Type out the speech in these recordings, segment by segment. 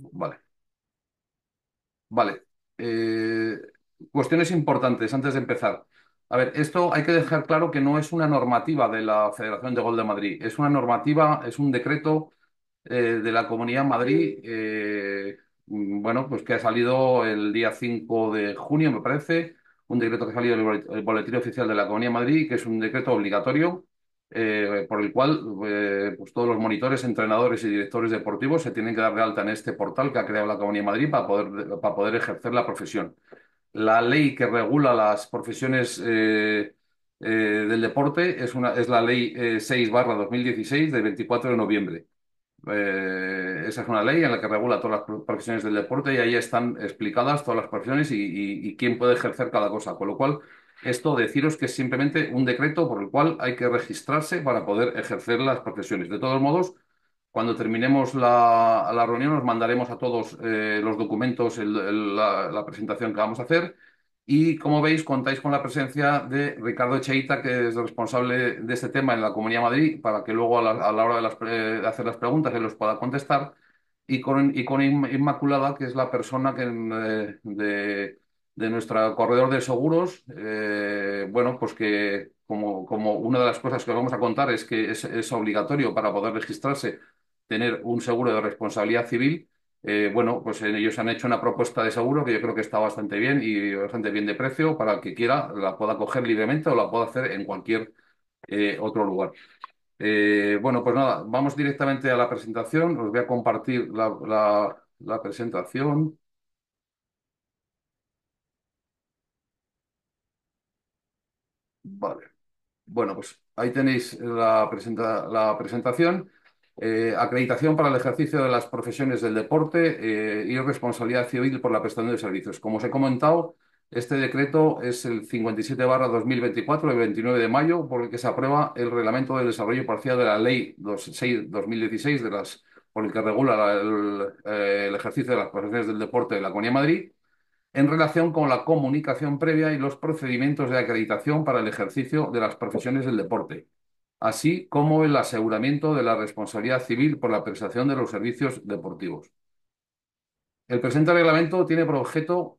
Vale, vale. Eh, cuestiones importantes antes de empezar. A ver, esto hay que dejar claro que no es una normativa de la Federación de Gol de Madrid, es una normativa, es un decreto eh, de la Comunidad Madrid, eh, mm, bueno, pues que ha salido el día 5 de junio, me parece, un decreto que ha salido del boletín oficial de la Comunidad de Madrid, que es un decreto obligatorio eh, por el cual eh, pues todos los monitores, entrenadores y directores deportivos se tienen que dar de alta en este portal que ha creado la Comunidad de Madrid para poder, para poder ejercer la profesión. La ley que regula las profesiones eh, del deporte es, una, es la ley 6 2016 de 24 de noviembre. esa es una ley en la que regula todas las profesiones del deporte y ahí están explicadas todas las profesiones y quién puede ejercer cada cosa, con lo cual esto deciros que es simplemente un decreto por el cual hay que registrarse para poder ejercer las profesiones. De todos modos, cuando terminemos la, reunión os mandaremos a todos eh, los documentos, la, presentación que vamos a hacer. Y como veis, contáis con la presencia de Ricardo Echeita, que es responsable de este tema en la Comunidad de Madrid, para que luego a la, hora de, hacer las preguntas él los pueda contestar. Y con, y con Inmaculada, que es la persona que, eh, de de nuestro corredor de seguros, eh, bueno, pues que como, una de las cosas que vamos a contar es que es, obligatorio para poder registrarse tener un seguro de responsabilidad civil. Eh, bueno, pues ellos han hecho una propuesta de seguro que yo creo que está bastante bien y bastante bien de precio para el que quiera la pueda coger libremente o la pueda hacer en cualquier eh, otro lugar. bueno, pues nada, vamos directamente a la presentación. Os voy a compartir la presentación. Vale. Bueno, pues ahí tenéis la, la presentación. Eh, acreditación para el ejercicio de las profesiones del deporte eh, y responsabilidad civil por la prestación de servicios. Como os he comentado, este decreto es el 57 2024, el 29 de mayo, por el que se aprueba el reglamento de desarrollo parcial de la Ley 26-2016, de las, por el que regula el, eh, el, ejercicio de las profesiones del deporte de la Comunidad de Madrid en relación con la comunicación previa y los procedimientos de acreditación para el ejercicio de las profesiones del deporte, así como el aseguramiento de la responsabilidad civil por la prestación de los servicios deportivos. El presente reglamento tiene por objeto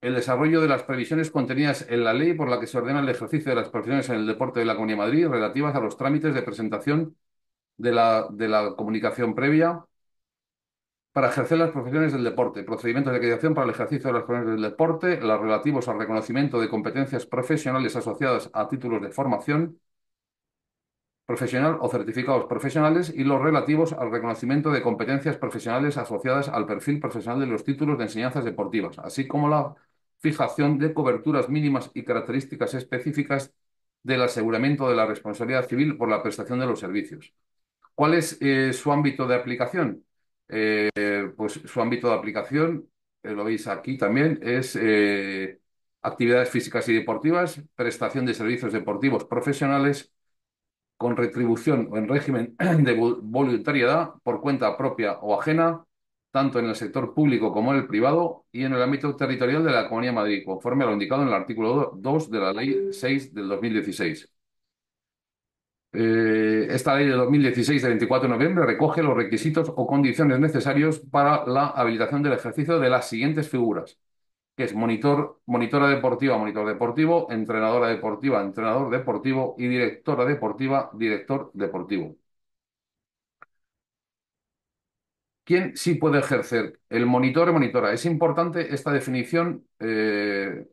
el desarrollo de las previsiones contenidas en la ley por la que se ordena el ejercicio de las profesiones en el deporte de la Comunidad de Madrid relativas a los trámites de presentación de la, de la comunicación previa, para ejercer las profesiones del deporte, procedimientos de acreditación para el ejercicio de las profesiones del deporte, los relativos al reconocimiento de competencias profesionales asociadas a títulos de formación profesional o certificados profesionales y los relativos al reconocimiento de competencias profesionales asociadas al perfil profesional de los títulos de enseñanzas deportivas, así como la fijación de coberturas mínimas y características específicas del aseguramiento de la responsabilidad civil por la prestación de los servicios. ¿Cuál es eh, su ámbito de aplicación? Eh, pues su ámbito de aplicación, eh, lo veis aquí también, es eh, actividades físicas y deportivas, prestación de servicios deportivos profesionales con retribución o en régimen de voluntariedad por cuenta propia o ajena, tanto en el sector público como en el privado y en el ámbito territorial de la Comunidad de Madrid, conforme a lo indicado en el artículo 2 de la Ley 6 del 2016. Eh, esta ley de 2016 de 24 de noviembre recoge los requisitos o condiciones necesarios para la habilitación del ejercicio de las siguientes figuras, que es monitor, monitora deportiva, monitor deportivo, entrenadora deportiva, entrenador deportivo y directora deportiva, director deportivo. ¿Quién sí puede ejercer? El monitor o monitora. Es importante esta definición eh,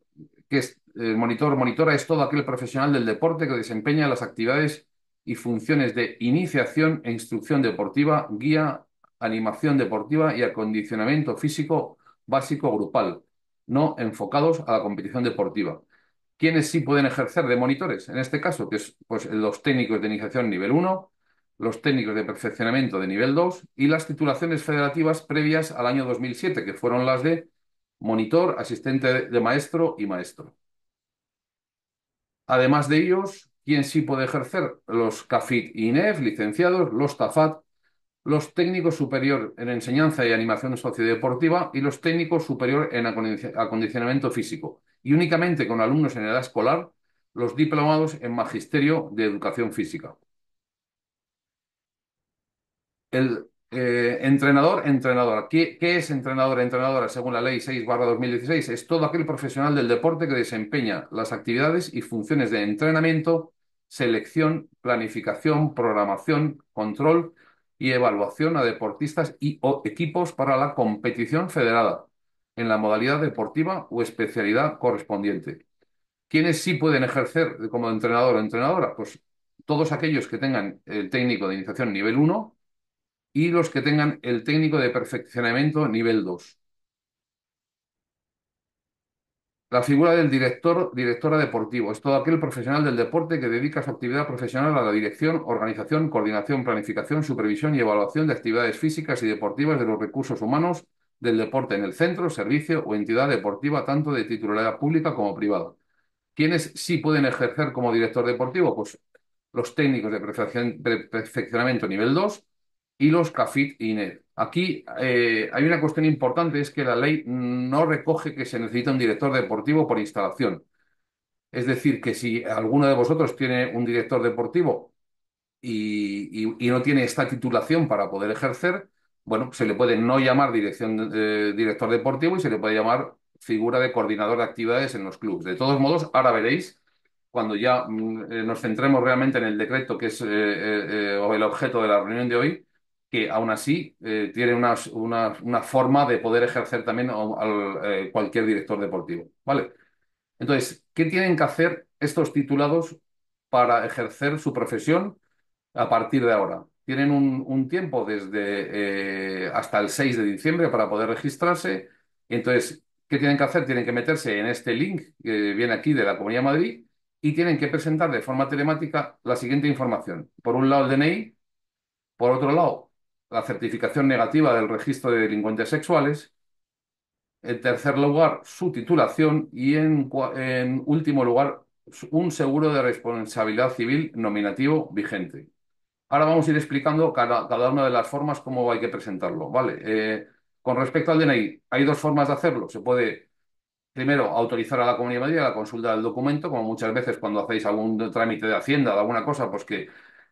que es, el eh, monitor monitora es todo aquel profesional del deporte que desempeña las actividades y funciones de iniciación e instrucción deportiva, guía, animación deportiva y acondicionamiento físico básico grupal, no enfocados a la competición deportiva. ¿Quiénes sí pueden ejercer de monitores? En este caso, que es pues, los técnicos de iniciación nivel 1, los técnicos de perfeccionamiento de nivel 2 y las titulaciones federativas previas al año 2007, que fueron las de monitor, asistente de maestro y maestro. Además de ellos, quien sí puede ejercer? Los CAFIT y INEF, licenciados, los TAFAT, los técnicos superior en enseñanza y animación sociodeportiva y los técnicos superior en acondicionamiento físico. Y únicamente con alumnos en edad escolar, los diplomados en magisterio de educación física. El eh, entrenador, entrenadora. ¿Qué, es entrenador, entrenadora? Según la Ley 6 barra 2016, es todo aquel profesional del deporte que desempeña las actividades y funciones de entrenamiento, selección, planificación, programación, control y evaluación a deportistas y equipos para la competición federada en la modalidad deportiva o especialidad correspondiente. ¿Quiénes sí pueden ejercer como entrenador o entrenadora? Pues todos aquellos que tengan el técnico de iniciación nivel 1 y los que tengan el técnico de perfeccionamiento nivel 2. La figura del director, directora deportivo, es todo aquel profesional del deporte que dedica su actividad profesional a la dirección, organización, coordinación, planificación, supervisión y evaluación de actividades físicas y deportivas de los recursos humanos del deporte en el centro, servicio o entidad deportiva, tanto de titularidad pública como privada. ¿Quiénes sí pueden ejercer como director deportivo? Pues los técnicos de perfeccionamiento nivel 2, ...y los CAFIT y NET. Aquí eh, hay una cuestión importante, es que la ley no recoge que se necesita un director deportivo por instalación. Es decir, que si alguno de vosotros tiene un director deportivo y, no tiene esta titulación para poder ejercer, bueno, se le puede no llamar dirección, director deportivo y se le puede llamar figura de coordinador de actividades en los clubes. De todos modos, ahora veréis, cuando ya mm, eh, nos centremos realmente en el decreto que es eh, el objeto de la reunión de hoy, que aún así eh, tiene una, forma de poder ejercer también al eh, cualquier director deportivo. ¿Vale? Entonces, ¿qué tienen que hacer estos titulados para ejercer su profesión a partir de ahora? Tienen un, tiempo desde eh, hasta el 6 de diciembre para poder registrarse. Entonces, ¿qué tienen que hacer? Tienen que meterse en este link que viene aquí de la Comunidad de Madrid y tienen que presentar de forma telemática la siguiente información. Por un lado, el DNI. Por otro lado, la certificación negativa del registro de delincuentes sexuales. En tercer lugar, su titulación. Y en, último lugar, un seguro de responsabilidad civil nominativo vigente. Ahora vamos a ir explicando cada, una de las formas cómo hay que presentarlo. Vale, eh, con respecto al DNI, hay dos formas de hacerlo. Se puede primero autorizar a la Comunidad de a la consulta del documento, como muchas veces cuando hacéis algún trámite de Hacienda, de alguna cosa, pues que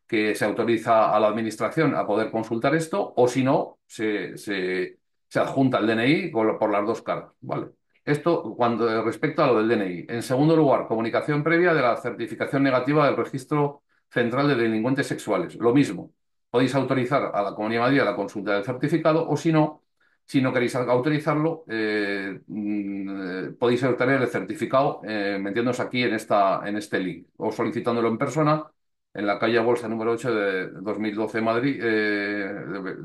que se autoriza a la administración a poder consultar esto, o si no, se, adjunta el DNI por, las dos caras. ¿vale? Esto cuando, respecto a lo del DNI. En segundo lugar, comunicación previa de la certificación negativa del registro central de delincuentes sexuales. Lo mismo, podéis autorizar a la Comunidad Madrid a la consulta del certificado o si no, si no queréis autorizarlo, eh, mm, podéis obtener el certificado eh, metiéndose aquí en, esta, en este link o solicitándolo en persona en la calle Bolsa número 8 de 2012 Madrid, eh,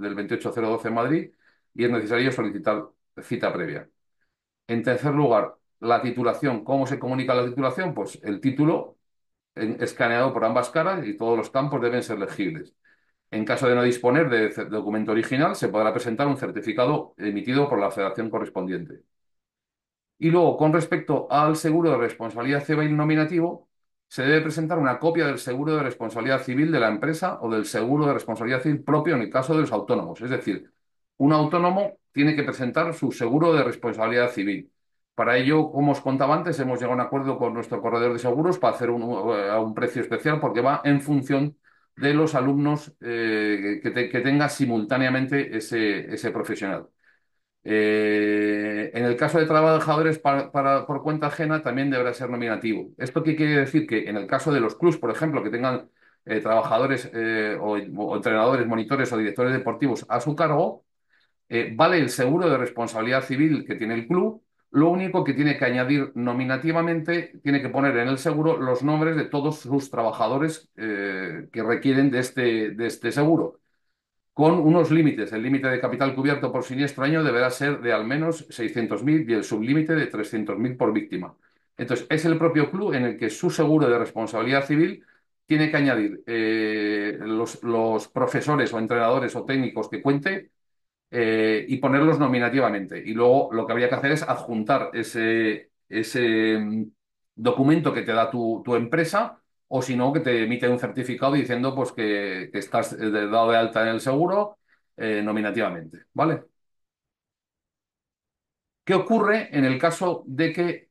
del 28012 Madrid, y es necesario solicitar cita previa. En tercer lugar, la titulación. ¿Cómo se comunica la titulación? Pues el título escaneado por ambas caras y todos los campos deben ser legibles. En caso de no disponer de documento original, se podrá presentar un certificado emitido por la federación correspondiente. Y luego, con respecto al seguro de responsabilidad civil nominativo, se debe presentar una copia del seguro de responsabilidad civil de la empresa o del seguro de responsabilidad civil propio en el caso de los autónomos. Es decir, un autónomo tiene que presentar su seguro de responsabilidad civil. Para ello, como os contaba antes, hemos llegado a un acuerdo con nuestro corredor de seguros para hacer un, eh, a un precio especial porque va en función de los alumnos eh, que, tenga simultáneamente ese profesional. Eh, en el caso de trabajadores para, por cuenta ajena también deberá ser nominativo. ¿Esto qué quiere decir? Que en el caso de los clubs, por ejemplo, que tengan eh, trabajadores eh, o, entrenadores, monitores o directores deportivos a su cargo, vale el seguro de responsabilidad civil que tiene el club. Lo único que tiene que añadir nominativamente, tiene que poner en el seguro los nombres de todos sus trabajadores que requieren de este, de este seguro con unos límites. El límite de capital cubierto por siniestro año deberá ser de al menos 600.000 y el sublímite de 300.000 por víctima. Entonces, es el propio club en el que su seguro de responsabilidad civil tiene que añadir eh, los, profesores o entrenadores o técnicos que cuente eh, y ponerlos nominativamente. Y luego lo que habría que hacer es adjuntar ese, ese mm, documento que te da tu, tu empresa o si no, que te emite un certificado diciendo pues, que, estás eh, dado de alta en el seguro eh, nominativamente, ¿vale? ¿Qué ocurre en el caso de que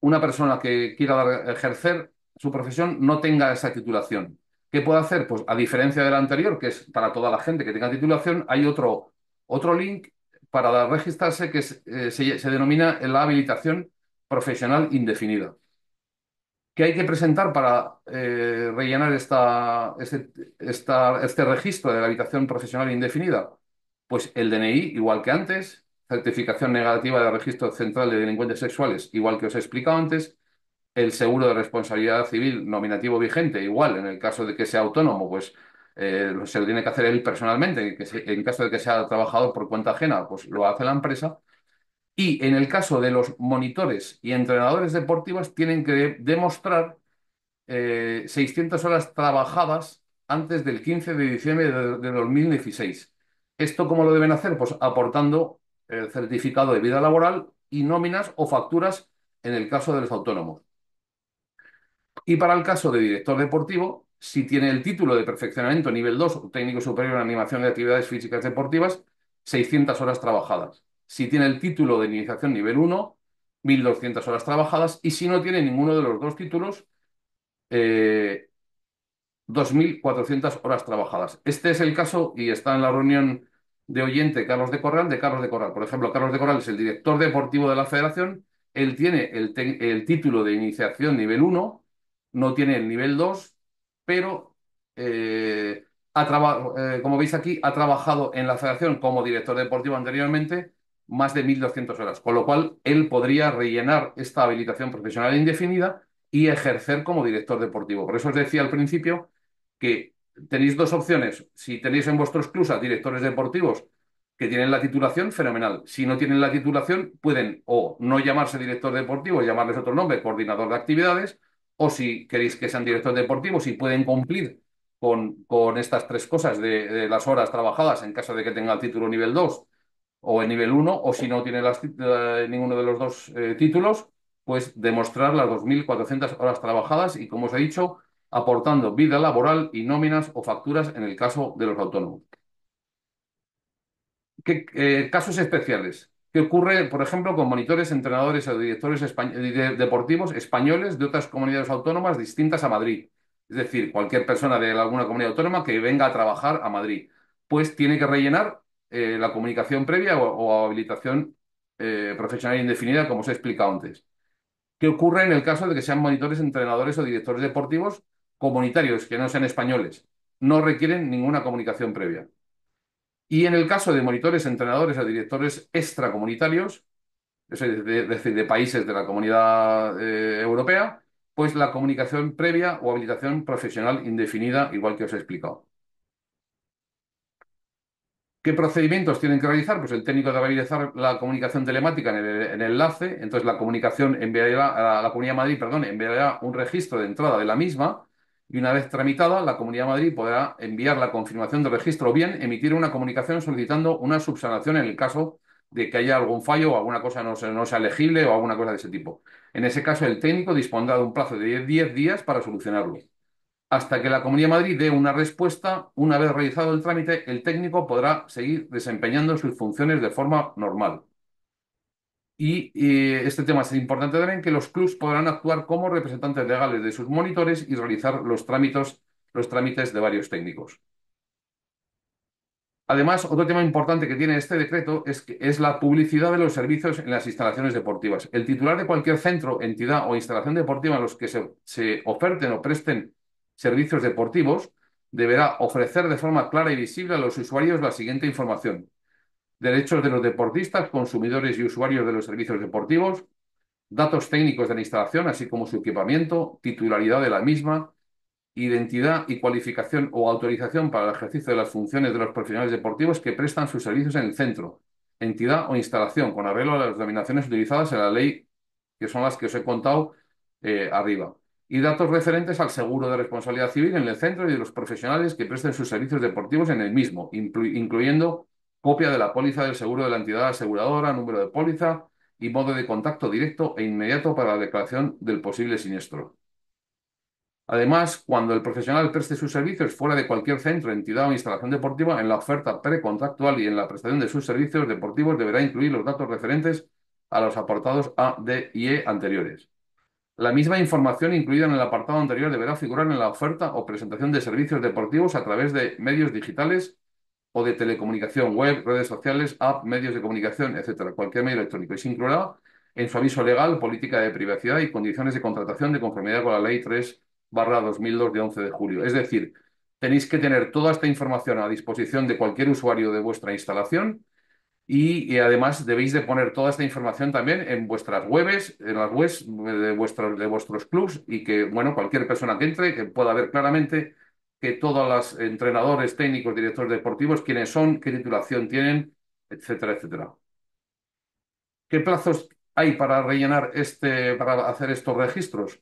una persona que quiera ejercer su profesión no tenga esa titulación? ¿Qué puede hacer? Pues a diferencia de la anterior, que es para toda la gente que tenga titulación, hay otro, otro link para registrarse que eh, se denomina la habilitación profesional indefinida. ¿Qué hay que presentar para eh, rellenar este, registro de la habitación profesional indefinida? Pues el DNI, igual que antes, certificación negativa del registro central de delincuentes sexuales, igual que os he explicado antes, el seguro de responsabilidad civil nominativo vigente, igual, en el caso de que sea autónomo, pues eh, se lo tiene que hacer él personalmente, que en caso de que sea trabajador por cuenta ajena, pues lo hace la empresa, y en el caso de los monitores y entrenadores deportivos, tienen que demostrar 600 eh, horas trabajadas antes del 15 de diciembre de, de 2016. ¿Esto cómo lo deben hacer? Pues aportando el certificado de vida laboral y nóminas o facturas en el caso de los autónomos. Y para el caso de director deportivo, si tiene el título de perfeccionamiento nivel 2 o técnico superior en animación de actividades físicas deportivas, 600 horas trabajadas. Si tiene el título de iniciación nivel 1, 1.200 horas trabajadas. Y si no tiene ninguno de los dos títulos, 2.400 eh, horas trabajadas. Este es el caso y está en la reunión de oyente Carlos de Corral, de Carlos de Corral. Por ejemplo, Carlos de Corral es el director deportivo de la federación. Él tiene el, título de iniciación nivel 1, no tiene el nivel 2, pero eh, ha eh, como veis aquí, ha trabajado en la federación como director deportivo anteriormente más de 1.200 horas, con lo cual él podría rellenar esta habilitación profesional indefinida y ejercer como director deportivo. Por eso os decía al principio que tenéis dos opciones. Si tenéis en vuestros clubs a directores deportivos que tienen la titulación, fenomenal. Si no tienen la titulación, pueden o no llamarse director deportivo, llamarles otro nombre, coordinador de actividades, o si queréis que sean directores deportivos y pueden cumplir con, estas tres cosas de, de las horas trabajadas en caso de que tenga el título nivel 2 o en nivel 1, o si no tiene ninguno de los dos eh, títulos, pues demostrar las 2.400 horas trabajadas y, como os he dicho, aportando vida laboral y nóminas o facturas en el caso de los autónomos. ¿Qué, eh, casos especiales. ¿Qué ocurre, por ejemplo, con monitores, entrenadores o directores eh, deportivos españoles de otras comunidades autónomas distintas a Madrid? Es decir, cualquier persona de alguna comunidad autónoma que venga a trabajar a Madrid, pues tiene que rellenar eh, la comunicación previa o, habilitación eh, profesional indefinida, como os he explicado antes. ¿Qué ocurre en el caso de que sean monitores, entrenadores o directores deportivos comunitarios, que no sean españoles? No requieren ninguna comunicación previa. Y en el caso de monitores, entrenadores o directores extracomunitarios, es decir, de, países de la comunidad eh, europea, pues la comunicación previa o habilitación profesional indefinida, igual que os he explicado. ¿Qué procedimientos tienen que realizar? Pues el técnico debe realizar la comunicación telemática en el, enlace, entonces la comunicación enviará a la Comunidad de Madrid, perdón, enviará un registro de entrada de la misma y una vez tramitada, la Comunidad de Madrid podrá enviar la confirmación de registro o bien emitir una comunicación solicitando una subsanación en el caso de que haya algún fallo o alguna cosa no, no sea legible o alguna cosa de ese tipo. En ese caso, el técnico dispondrá de un plazo de 10 días para solucionarlo. Hasta que la Comunidad de Madrid dé una respuesta, una vez realizado el trámite, el técnico podrá seguir desempeñando sus funciones de forma normal. Y eh, este tema es importante también, que los clubs podrán actuar como representantes legales de sus monitores y realizar los trámites, de varios técnicos. Además, otro tema importante que tiene este decreto es, la publicidad de los servicios en las instalaciones deportivas. El titular de cualquier centro, entidad o instalación deportiva a los que se, se oferten o presten servicios deportivos deberá ofrecer de forma clara y visible a los usuarios la siguiente información. Derechos de los deportistas, consumidores y usuarios de los servicios deportivos, datos técnicos de la instalación, así como su equipamiento, titularidad de la misma, identidad y cualificación o autorización para el ejercicio de las funciones de los profesionales deportivos que prestan sus servicios en el centro, entidad o instalación, con arreglo a las denominaciones utilizadas en la ley, que son las que os he contado eh, arriba y datos referentes al seguro de responsabilidad civil en el centro y de los profesionales que presten sus servicios deportivos en el mismo, incluyendo copia de la póliza del seguro de la entidad aseguradora, número de póliza y modo de contacto directo e inmediato para la declaración del posible siniestro. Además, cuando el profesional preste sus servicios fuera de cualquier centro, entidad o instalación deportiva, en la oferta precontractual y en la prestación de sus servicios deportivos deberá incluir los datos referentes a los aportados A, D y E anteriores. La misma información incluida en el apartado anterior deberá figurar en la oferta o presentación de servicios deportivos a través de medios digitales o de telecomunicación web, redes sociales, app, medios de comunicación, etcétera, cualquier medio electrónico y se incluirá en su aviso legal, política de privacidad y condiciones de contratación de conformidad con la ley 3 barra 2002 de 11 de julio. Es decir, tenéis que tener toda esta información a disposición de cualquier usuario de vuestra instalación y, además debéis de poner toda esta información también en vuestras webs, en las webs de vuestros, de vuestros clubs y que, bueno, cualquier persona que entre, que pueda ver claramente que todos los entrenadores, técnicos, directores deportivos, quiénes son, qué titulación tienen, etcétera, etcétera. ¿Qué plazos hay para rellenar este, para hacer estos registros?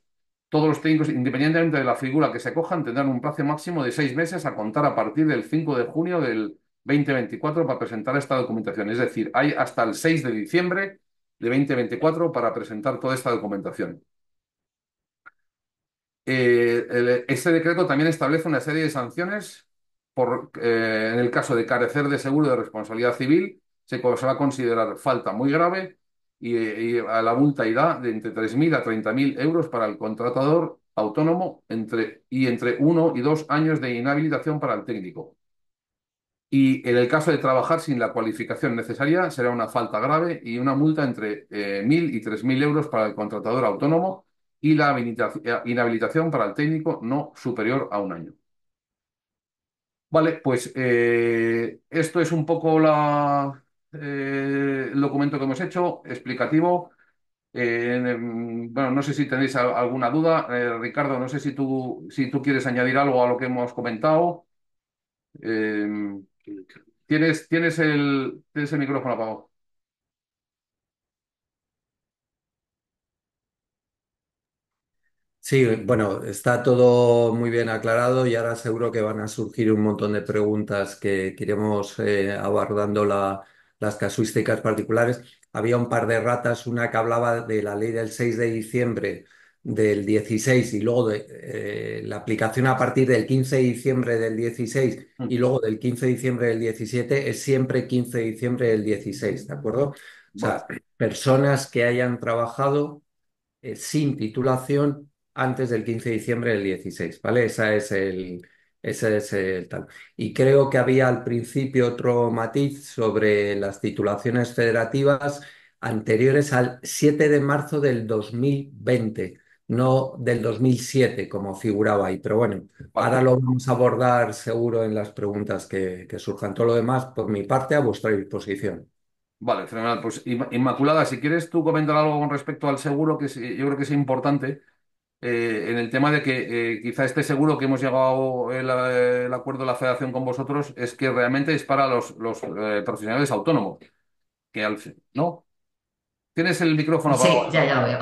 Todos los técnicos, independientemente de la figura que se cojan, tendrán un plazo máximo de seis meses a contar a partir del 5 de junio del 2024 para presentar esta documentación. Es decir, hay hasta el 6 de diciembre de 2024 para presentar toda esta documentación. Eh, este decreto también establece una serie de sanciones por, eh, en el caso de carecer de seguro de responsabilidad civil, se, va a considerar falta muy grave y, a la multa irá de entre 3.000 a 30.000 euros para el contratador autónomo y entre uno y dos años de inhabilitación para el técnico y en el caso de trabajar sin la cualificación necesaria será una falta grave y una multa entre 1.000 eh, y 3.000 euros para el contratador autónomo y la eh, inhabilitación para el técnico no superior a un año. Vale, pues eh, esto es un poco el documento que hemos hecho, explicativo. bueno, no sé si tenéis alguna duda. Ricardo, no sé si tú, si tú quieres añadir algo a lo que hemos comentado. Tienes, tienes el, el micrófono apagado. Sí, bueno, está todo muy bien aclarado y ahora seguro que van a surgir un montón de preguntas que queremos eh, abordando la- las casuísticas particulares. Había un par de ratas, una que hablaba de la ley del 6 de diciembre del 16 y luego de, eh, la aplicación a partir del 15 de diciembre del 16 y luego del 15 de diciembre del 17 es siempre 15 de diciembre del 16, ¿de acuerdo? O sea, personas que hayan trabajado eh, sin titulación antes del 15 de diciembre del 16, ¿vale? Esa es el, ese es el tal. Y creo que había al principio otro matiz sobre las titulaciones federativas anteriores al 7 de marzo del 2020 no del 2007 como figuraba ahí, pero bueno, ahora lo vamos a abordar seguro en las preguntas que, surjan. Todo lo demás, por mi parte, a vuestra disposición. Vale, fenomenal. Pues Inmaculada, si quieres tú comentar algo con respecto al seguro, que yo creo que es importante, eh, en el tema de que eh, quizá este seguro que hemos llegado el, acuerdo de la federación con vosotros es que realmente es para los, eh, profesionales autónomos. Que al ¿no? Tienes el micrófono. Sí, ya, ya lo veo.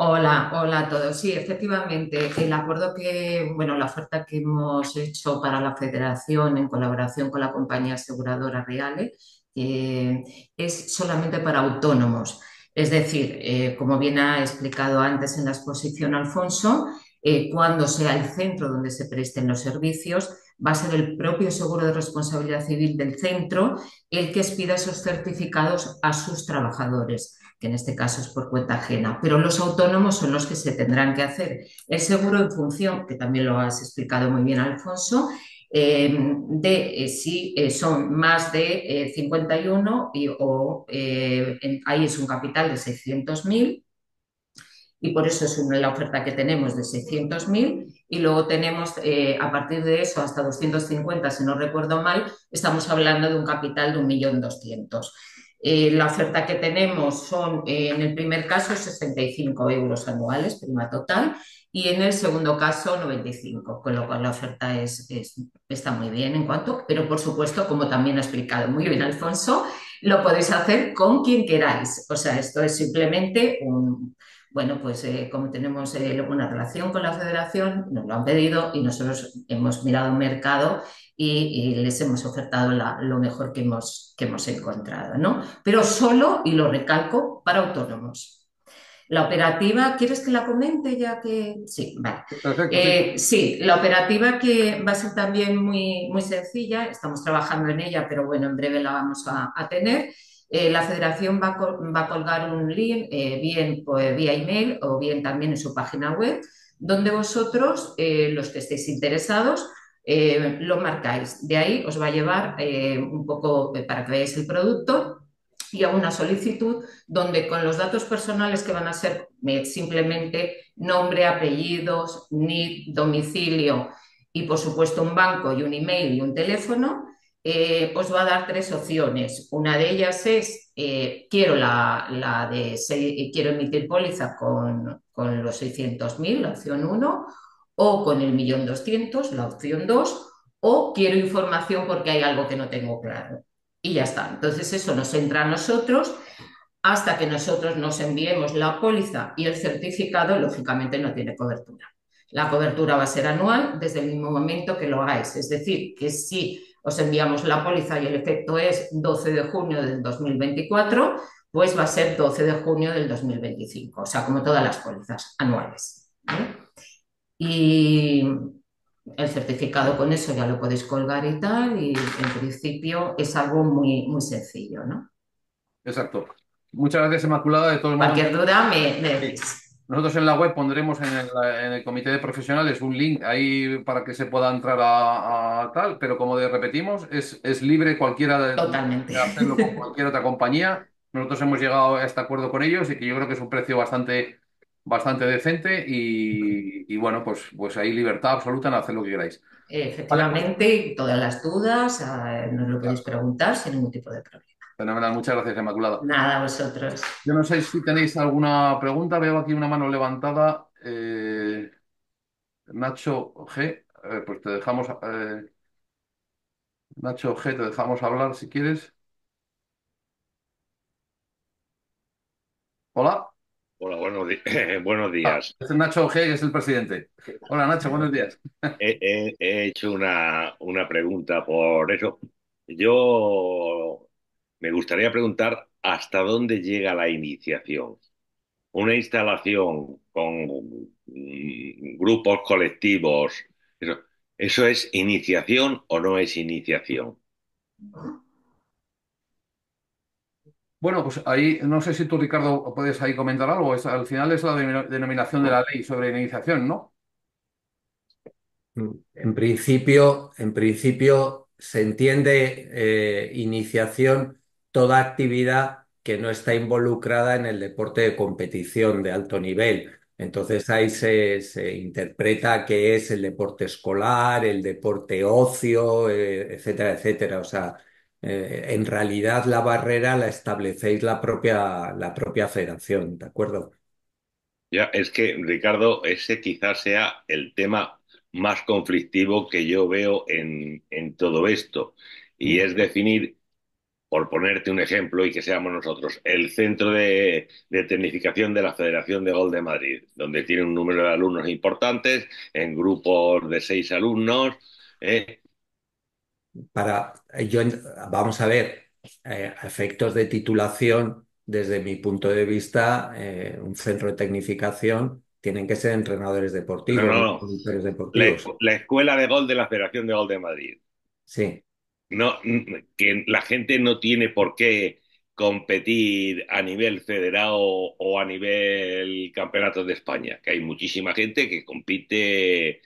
Hola, hola a todos. Sí, efectivamente, el acuerdo que, bueno, la oferta que hemos hecho para la federación en colaboración con la compañía aseguradora Reale eh, es solamente para autónomos. Es decir, eh, como bien ha explicado antes en la exposición Alfonso, eh, cuando sea el centro donde se presten los servicios, va a ser el propio seguro de responsabilidad civil del centro el que expida esos certificados a sus trabajadores que en este caso es por cuenta ajena, pero los autónomos son los que se tendrán que hacer el seguro en función, que también lo has explicado muy bien, Alfonso, eh, de eh, si eh, son más de 51 y, o ahí es un capital de 600.000 y por eso es la oferta que tenemos de 600.000 y luego tenemos a partir de eso hasta 250, si no recuerdo mal, estamos hablando de un capital de 1.200.000. Eh, la oferta que tenemos son, eh, en el primer caso, 65 euros anuales, prima total, y en el segundo caso, 95, con lo cual la oferta está muy bien en cuanto, pero por supuesto, como también ha explicado muy bien Alfonso, lo podéis hacer con quien queráis. O sea, esto es simplemente un, bueno, pues eh, como tenemos eh, una relación con la federación, nos lo han pedido y nosotros hemos mirado el mercado y, les hemos ofertado lo mejor que hemos, encontrado, ¿no? Pero solo, y lo recalco, para autónomos. La operativa, ¿quieres que la comente ya que...? Sí, vale. Eh, sí. la operativa que va a ser también muy, muy sencilla, estamos trabajando en ella, pero bueno, en breve la vamos a tener. Eh, la federación va, a colgar un link eh, bien pues, vía email o bien también en su página web, donde vosotros, eh, los que estéis interesados, lo marcáis. De ahí os va a llevar un poco para que veáis el producto y a una solicitud donde con los datos personales que van a ser simplemente nombre, apellidos, NID, domicilio y por supuesto un banco y un email y un teléfono, eh, os va a dar tres opciones. Una de ellas es, eh, quiero, la, de, eh, quiero emitir póliza con, con los 600.000, la opción 1, o con el 1.200.000, la opción 2, o quiero información porque hay algo que no tengo claro. Y ya está. Entonces eso nos entra a nosotros. Hasta que nosotros nos enviemos la póliza y el certificado, lógicamente no tiene cobertura. La cobertura va a ser anual desde el mismo momento que lo hagáis. Es decir, que si os enviamos la póliza y el efecto es 12 de junio del 2024, pues va a ser 12 de junio del 2025, o sea, como todas las pólizas anuales. Y el certificado con eso ya lo podéis colgar y tal, y en principio es algo muy, sencillo, ¿no? Exacto. Muchas gracias, Inmaculada, de Cualquier duda me, me nosotros en la web pondremos en el, comité de profesionales un link ahí para que se pueda entrar a, tal, pero como de, repetimos, es, es libre cualquiera de, Totalmente. hacerlo con cualquier otra compañía. Nosotros hemos llegado a este acuerdo con ellos y que yo creo que es un precio bastante, bastante decente y, bueno, pues, pues hay libertad absoluta en hacer lo que queráis. Efectivamente, todas las dudas ah, nos lo podéis preguntar sin ningún tipo de problema. Fenomenal, muchas gracias, Inmaculada. Nada, vosotros. Yo no sé si tenéis alguna pregunta, veo aquí una mano levantada. Eh, Nacho G, eh, pues te dejamos. Eh, Nacho G, te dejamos hablar si quieres. Hola. Hola, buenos, buenos ah, días. es Nacho G, que es el presidente. Hola, Nacho, buenos días. he, hecho una, una pregunta por eso. Yo me gustaría preguntar hasta dónde llega la iniciación. Una instalación con grupos colectivos, eso, es iniciación o no es iniciación? Bueno, pues ahí no sé si tú, Ricardo, puedes ahí comentar algo. al final es la denominación de la ley sobre iniciación, ¿no? Mm, en principio, en principio se entiende eh, iniciación toda actividad que no está involucrada en el deporte de competición de alto nivel. Entonces ahí se, interpreta que es el deporte escolar, el deporte ocio, eh, etcétera, etcétera. O sea, eh, en realidad la barrera la establecéis la propia, la propia federación, ¿de acuerdo? Ya, es que, Ricardo, ese quizás sea el tema más conflictivo que yo veo en, en todo esto, y mm. es definir por ponerte un ejemplo y que seamos nosotros, el centro de, tecnificación de la Federación de Gol de Madrid, donde tiene un número de alumnos importantes, en grupos de seis alumnos. Para, yo, vamos a ver, efectos de titulación, desde mi punto de vista, un centro de tecnificación tienen que ser entrenadores deportivos. No, la escuela de gol de la Federación de Gol de Madrid. Sí no, que la gente no tiene por qué competir a nivel federal o a nivel campeonato de España, que hay muchísima gente que compite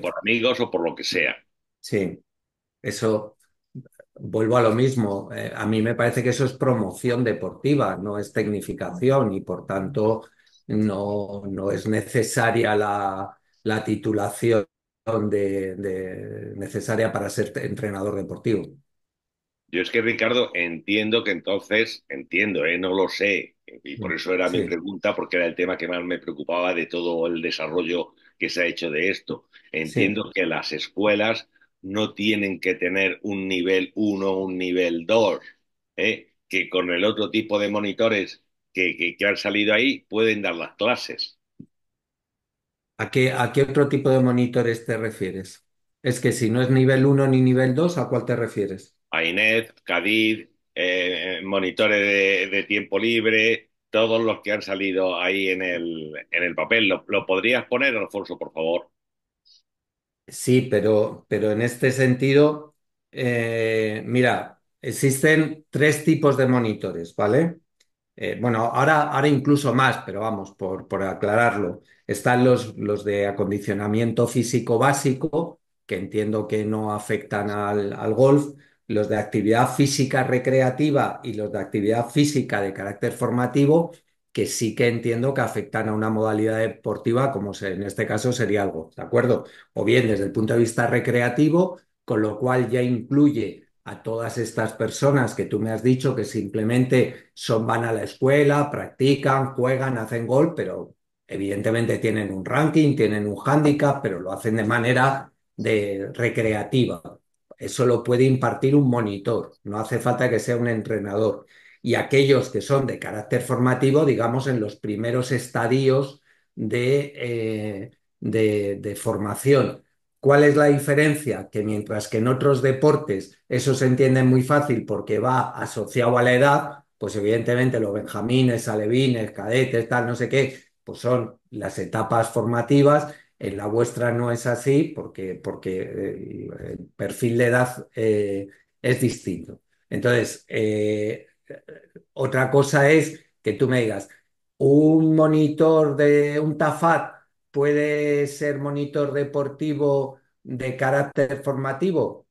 por amigos o por lo que sea. Sí, eso vuelvo a lo mismo. Eh, a mí me parece que eso es promoción deportiva, no es tecnificación y por tanto no, no es necesaria la, la titulación necesaria para ser entrenador deportivo. Yo es que, Ricardo, entiendo que entonces, entiendo, ¿eh? no lo sé, y por mm, eso era mi pregunta, porque era el tema que más me preocupaba de todo el desarrollo que se ha hecho de esto. Entiendo que las escuelas no tienen que tener un nivel 1, un nivel 2, ¿eh? que con el otro tipo de monitores que, que han salido ahí pueden dar las clases. ¿A qué, otro tipo de monitores te refieres? Es que si no es nivel 1 ni nivel 2, ¿a cuál te refieres? A Inés, Cadiz, eh, monitores de, tiempo libre, todos los que han salido ahí en el, en el papel. ¿Lo, podrías poner, Alfonso, por favor? Sí, pero, pero en este sentido, eh, mira, existen tres tipos de monitores, ¿vale? Eh, bueno, ahora, ahora incluso más, pero vamos, por, por aclararlo. Están los, los de acondicionamiento físico básico, que entiendo que no afectan al, golf, los de actividad física recreativa y los de actividad física de carácter formativo, que sí que entiendo que afectan a una modalidad deportiva, como en este caso sería algo, ¿de acuerdo? O bien desde el punto de vista recreativo, con lo cual ya incluye a todas estas personas que tú me has dicho que simplemente son van a la escuela, practican, juegan, hacen golf, pero Evidentemente tienen un ranking, tienen un hándicap, pero lo hacen de manera de recreativa. Eso lo puede impartir un monitor, no hace falta que sea un entrenador. Y aquellos que son de carácter formativo, digamos, en los primeros estadios de, eh, de, de formación. ¿Cuál es la diferencia? Que mientras que en otros deportes eso se entiende muy fácil porque va asociado a la edad, pues evidentemente los benjamines, alevines, cadetes, tal, no sé qué, pues son las etapas formativas. En la vuestra no es así porque, porque eh, el perfil de edad eh, es distinto. Entonces, eh, otra cosa es que tú me digas, un monitor de un TAFAT puede ser monitor deportivo de carácter formativo,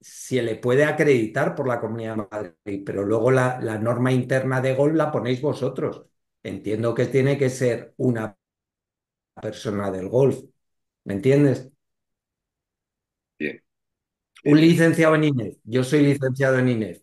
se le puede acreditar por la Comunidad madre pero luego la, la norma interna de gol la ponéis vosotros entiendo que tiene que ser una persona del golf. ¿Me entiendes? Un eh, licenciado en INEF. Yo soy licenciado en INEF.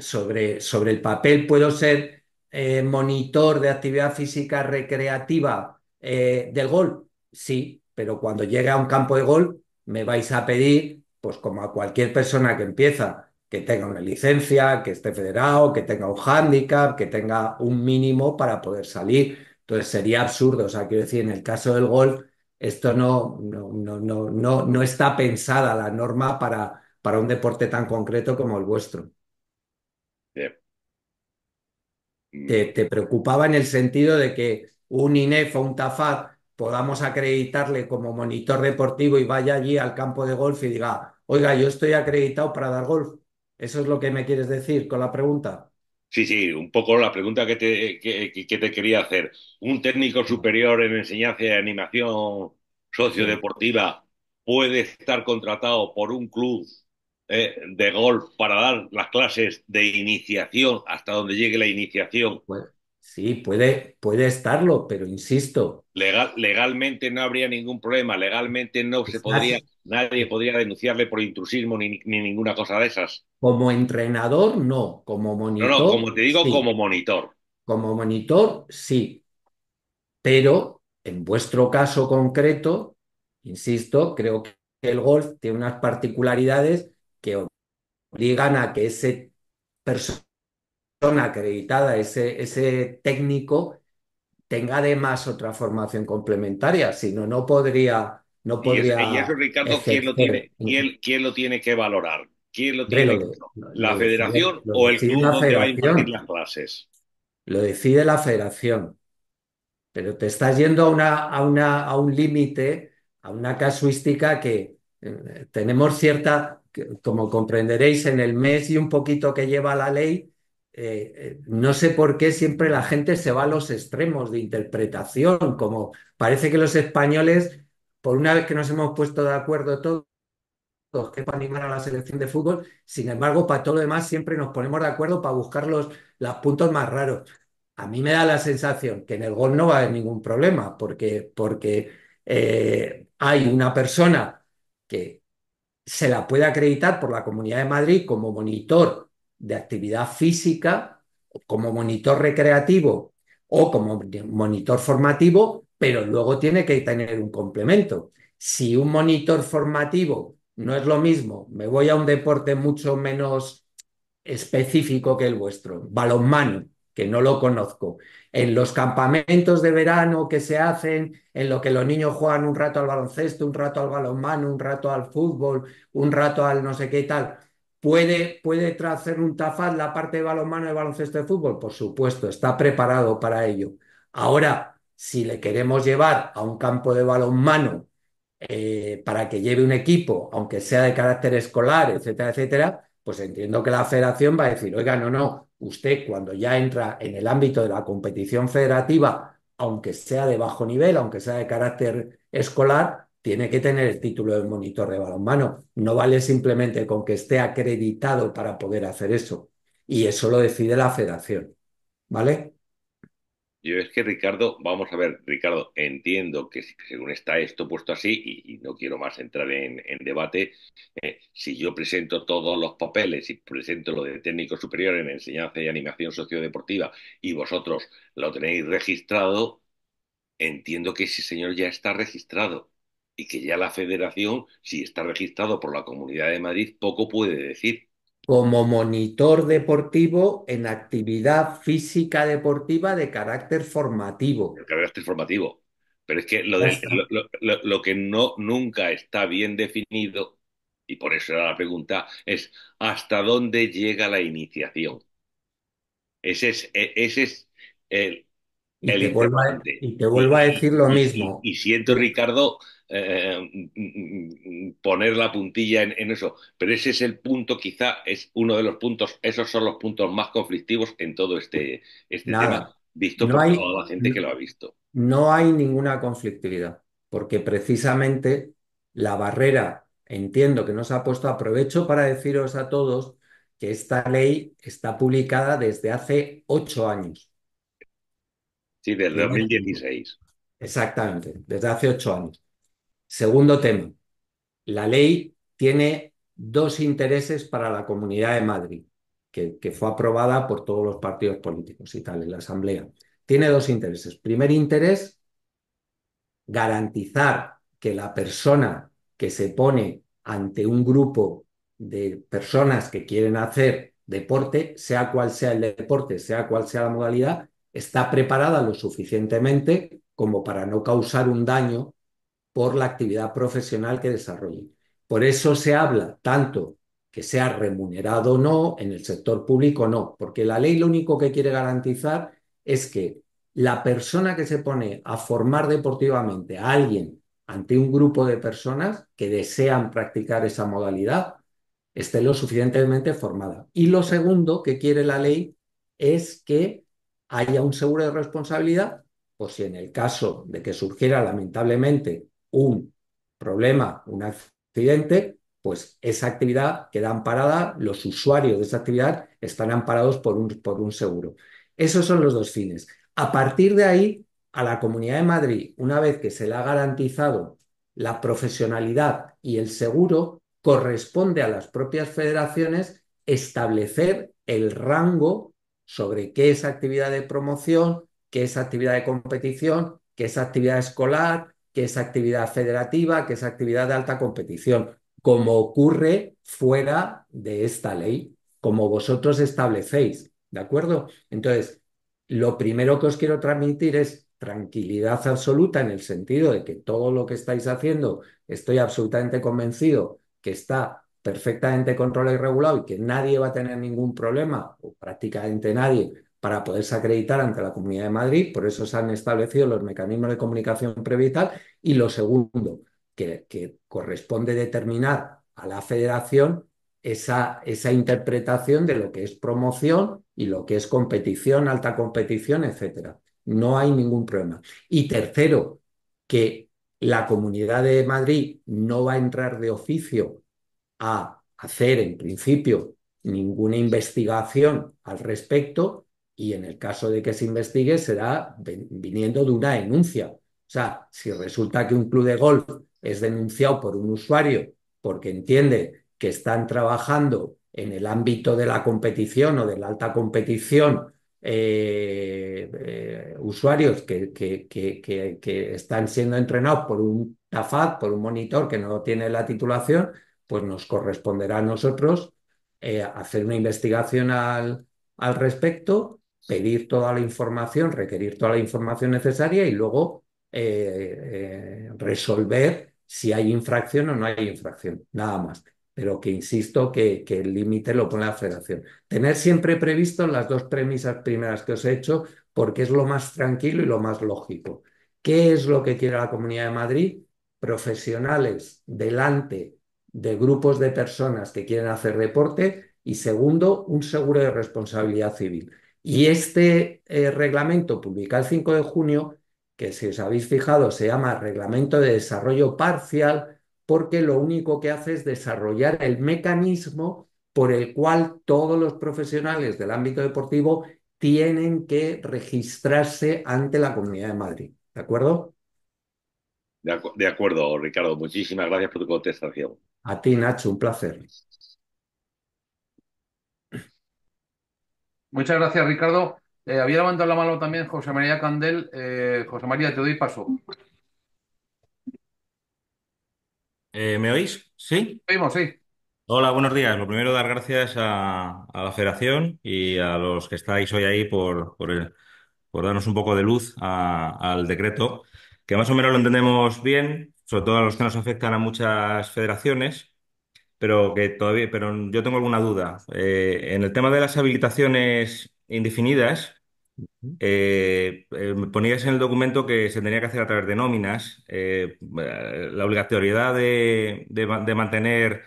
Sobre, sobre el papel puedo ser eh, monitor de actividad física recreativa eh, del golf. Sí, pero cuando llegue a un campo de golf me vais a pedir, pues como a cualquier persona que empieza, que tenga una licencia, que esté federado, que tenga un hándicap, que tenga un mínimo para poder salir. Entonces sería absurdo. O sea, quiero decir, en el caso del golf, esto no, no, no, no, no, está pensada la norma para, para un deporte tan concreto como el vuestro. Te, preocupaba en el sentido de que un INEF o un Tafad podamos acreditarle como monitor deportivo y vaya allí al campo de golf y diga, oiga, yo estoy acreditado para dar golf. ¿Eso es lo que me quieres decir con la pregunta? Sí, sí, un poco la pregunta que te, que, te quería hacer. ¿Un técnico superior en enseñanza de animación sociodeportiva puede estar contratado por un club eh, de golf para dar las clases de iniciación hasta donde llegue la iniciación pues, Sí, puede, puede estarlo, pero insisto. legalmente no habría ningún problema, legalmente no se podría, nadie podría denunciarle por intrusismo ni, ninguna cosa de esas. Como entrenador, no, como monitor. No, no, como te digo, como monitor. Como monitor, sí. Pero en vuestro caso concreto, insisto, creo que el golf tiene unas particularidades que obligan a que ese acreditada, ese, ese técnico, tenga además otra formación complementaria, si no, no podría... No podría y, eso, Ricardo, ¿quién lo, tiene, ¿Quién, quién lo tiene que valorar? ¿Quién lo tiene? ¿La federación o el club donde va a impartir las clases? Lo decide la federación. Pero te estás yendo a, una, a, una, a un límite, a una casuística que eh, tenemos cierta, como comprenderéis, en el mes y un poquito que lleva la ley, eh, eh, no sé por qué siempre la gente se va a los extremos de interpretación, como parece que los españoles, por una vez que nos hemos puesto de acuerdo todos, que para animar a la selección de fútbol, sin embargo, para todo lo demás siempre nos ponemos de acuerdo para buscar los, los puntos más raros. A mí me da la sensación que en el gol no va a haber ningún problema, porque, porque eh, hay una persona que se la puede acreditar por la Comunidad de Madrid como monitor de actividad física como monitor recreativo o como monitor formativo, pero luego tiene que tener un complemento. Si un monitor formativo no es lo mismo, me voy a un deporte mucho menos específico que el vuestro, balonmano, que no lo conozco. En los campamentos de verano que se hacen, en lo que los niños juegan un rato al baloncesto, un rato al balonmano, un rato al fútbol, un rato al no sé qué tal, ¿Puede, puede un tafad la parte de balonmano de baloncesto de fútbol? Por supuesto, está preparado para ello. Ahora, si le queremos llevar a un campo de balonmano eh, para que lleve un equipo, aunque sea de carácter escolar, etcétera, etcétera, pues entiendo que la federación va a decir, oiga, no, no, usted cuando ya entra en el ámbito de la competición federativa, aunque sea de bajo nivel, aunque sea de carácter escolar, tiene que tener el título de monitor de balonmano. No vale simplemente con que esté acreditado para poder hacer eso. Y eso lo decide la federación. ¿Vale? Yo es que Ricardo, vamos a ver, Ricardo, entiendo que según está esto puesto así, y, no quiero más entrar en, debate, eh, si yo presento todos los papeles y presento lo de técnico superior en enseñanza y animación sociodeportiva y vosotros lo tenéis registrado, entiendo que ese señor ya está registrado y que ya la federación, si está registrado por la Comunidad de Madrid, poco puede decir. Como monitor deportivo en actividad física deportiva de carácter formativo. De carácter formativo. Pero es que lo, que no, nunca está bien definido, y por eso era la pregunta, es hasta dónde llega la iniciación. Ese es, e, ese el, y, te vuelvo a, decir lo mismo. y, siento, Ricardo, eh, mm, mm, mm, poner la puntilla en, eso. Pero ese es el punto, quizá es uno de los puntos, esos son los puntos más conflictivos en todo este, este tema, visto por toda la gente que lo ha visto. No hay ninguna conflictividad, porque precisamente la barrera, entiendo que nos ha puesto, aprovecho para deciros a todos que esta ley está publicada desde hace ocho años. Sí, desde 2016. Exactamente, desde hace ocho años. Segundo tema, la ley tiene dos intereses para la Comunidad de Madrid, que, fue aprobada por todos los partidos políticos y tal, en la Asamblea. Tiene dos intereses. Primer interés, garantizar que la persona que se pone ante un grupo de personas que quieren hacer deporte, sea cual sea el deporte, sea cual sea la modalidad, está preparada lo suficientemente como para no causar un daño por la actividad profesional que desarrolle. Por eso se habla tanto que sea remunerado o no, en el sector público no, porque la ley lo único que quiere garantizar es que la persona que se pone a formar deportivamente a alguien ante un grupo de personas que desean practicar esa modalidad esté lo suficientemente formada. Y lo segundo que quiere la ley es que haya un seguro de responsabilidad o pues si en el caso de que surgiera lamentablemente un problema, un accidente, pues esa actividad queda amparada, los usuarios de esa actividad están amparados por un, por un seguro. Esos son los dos fines. A partir de ahí, a la Comunidad de Madrid, una vez que se le ha garantizado la profesionalidad y el seguro, corresponde a las propias federaciones establecer el rango sobre qué es actividad de promoción, qué es actividad de competición, qué es actividad escolar, que es actividad federativa, que es actividad de alta competición, como ocurre fuera de esta ley, como vosotros establecéis, ¿de acuerdo? Entonces, lo primero que os quiero transmitir es tranquilidad absoluta en el sentido de que todo lo que estáis haciendo, estoy absolutamente convencido que está perfectamente controlado y regulado y que nadie va a tener ningún problema, o prácticamente nadie, para poderse acreditar ante la Comunidad de Madrid, por eso se han establecido los mecanismos de comunicación prevital. y y lo segundo, que, corresponde determinar a la federación esa, esa, interpretación de lo que es promoción y lo que es competición, alta competición, etc. No hay ningún problema. Y tercero, que la Comunidad de Madrid no va a entrar de oficio a hacer, en principio, ninguna investigación al respecto, y en el caso de que se investigue será viniendo de una denuncia. O sea, si resulta que un club de golf es denunciado por un usuario porque entiende que están trabajando en el ámbito de la competición o de la alta competición eh, eh, usuarios que, que, están siendo entrenados por un TAFAD, por un monitor que no tiene la titulación, pues nos corresponderá a nosotros eh, hacer una investigación al respecto pedir toda la información, requerir toda la información necesaria y luego eh, eh, resolver si hay infracción o no hay infracción, nada más. Pero que insisto que el límite lo pone la federación. Tener siempre previsto las dos premisas primeras que os he hecho porque es lo más tranquilo y lo más lógico. ¿Qué es lo que quiere la Comunidad de Madrid? Profesionales delante de grupos de personas que quieren hacer deporte y segundo, un seguro de responsabilidad civil. Y este eh, reglamento, publicado el 5 de junio, que si os habéis fijado se llama Reglamento de Desarrollo Parcial, porque lo único que hace es desarrollar el mecanismo por el cual todos los profesionales del ámbito deportivo tienen que registrarse ante la Comunidad de Madrid. ¿De acuerdo? de acuerdo, Ricardo. Muchísimas gracias por tu contestación. A ti, Nacho, un placer. Muchas gracias, Ricardo. Eh, había levantado la mano también José María Candel. Eh, José María, te doy paso. Eh, ¿Me oís? ¿Sí? sí. Hola, buenos días. Lo primero, dar gracias a, la Federación y a los que estáis hoy ahí por, por, darnos un poco de luz al decreto, que más o menos lo entendemos bien, sobre todo a los que nos afectan a muchas federaciones pero que todavía, pero yo tengo alguna duda. Eh, en el tema de las habilitaciones indefinidas, me eh, eh, ponías en el documento que se tenía que hacer a través de nóminas, la obligatoriedad de, mantener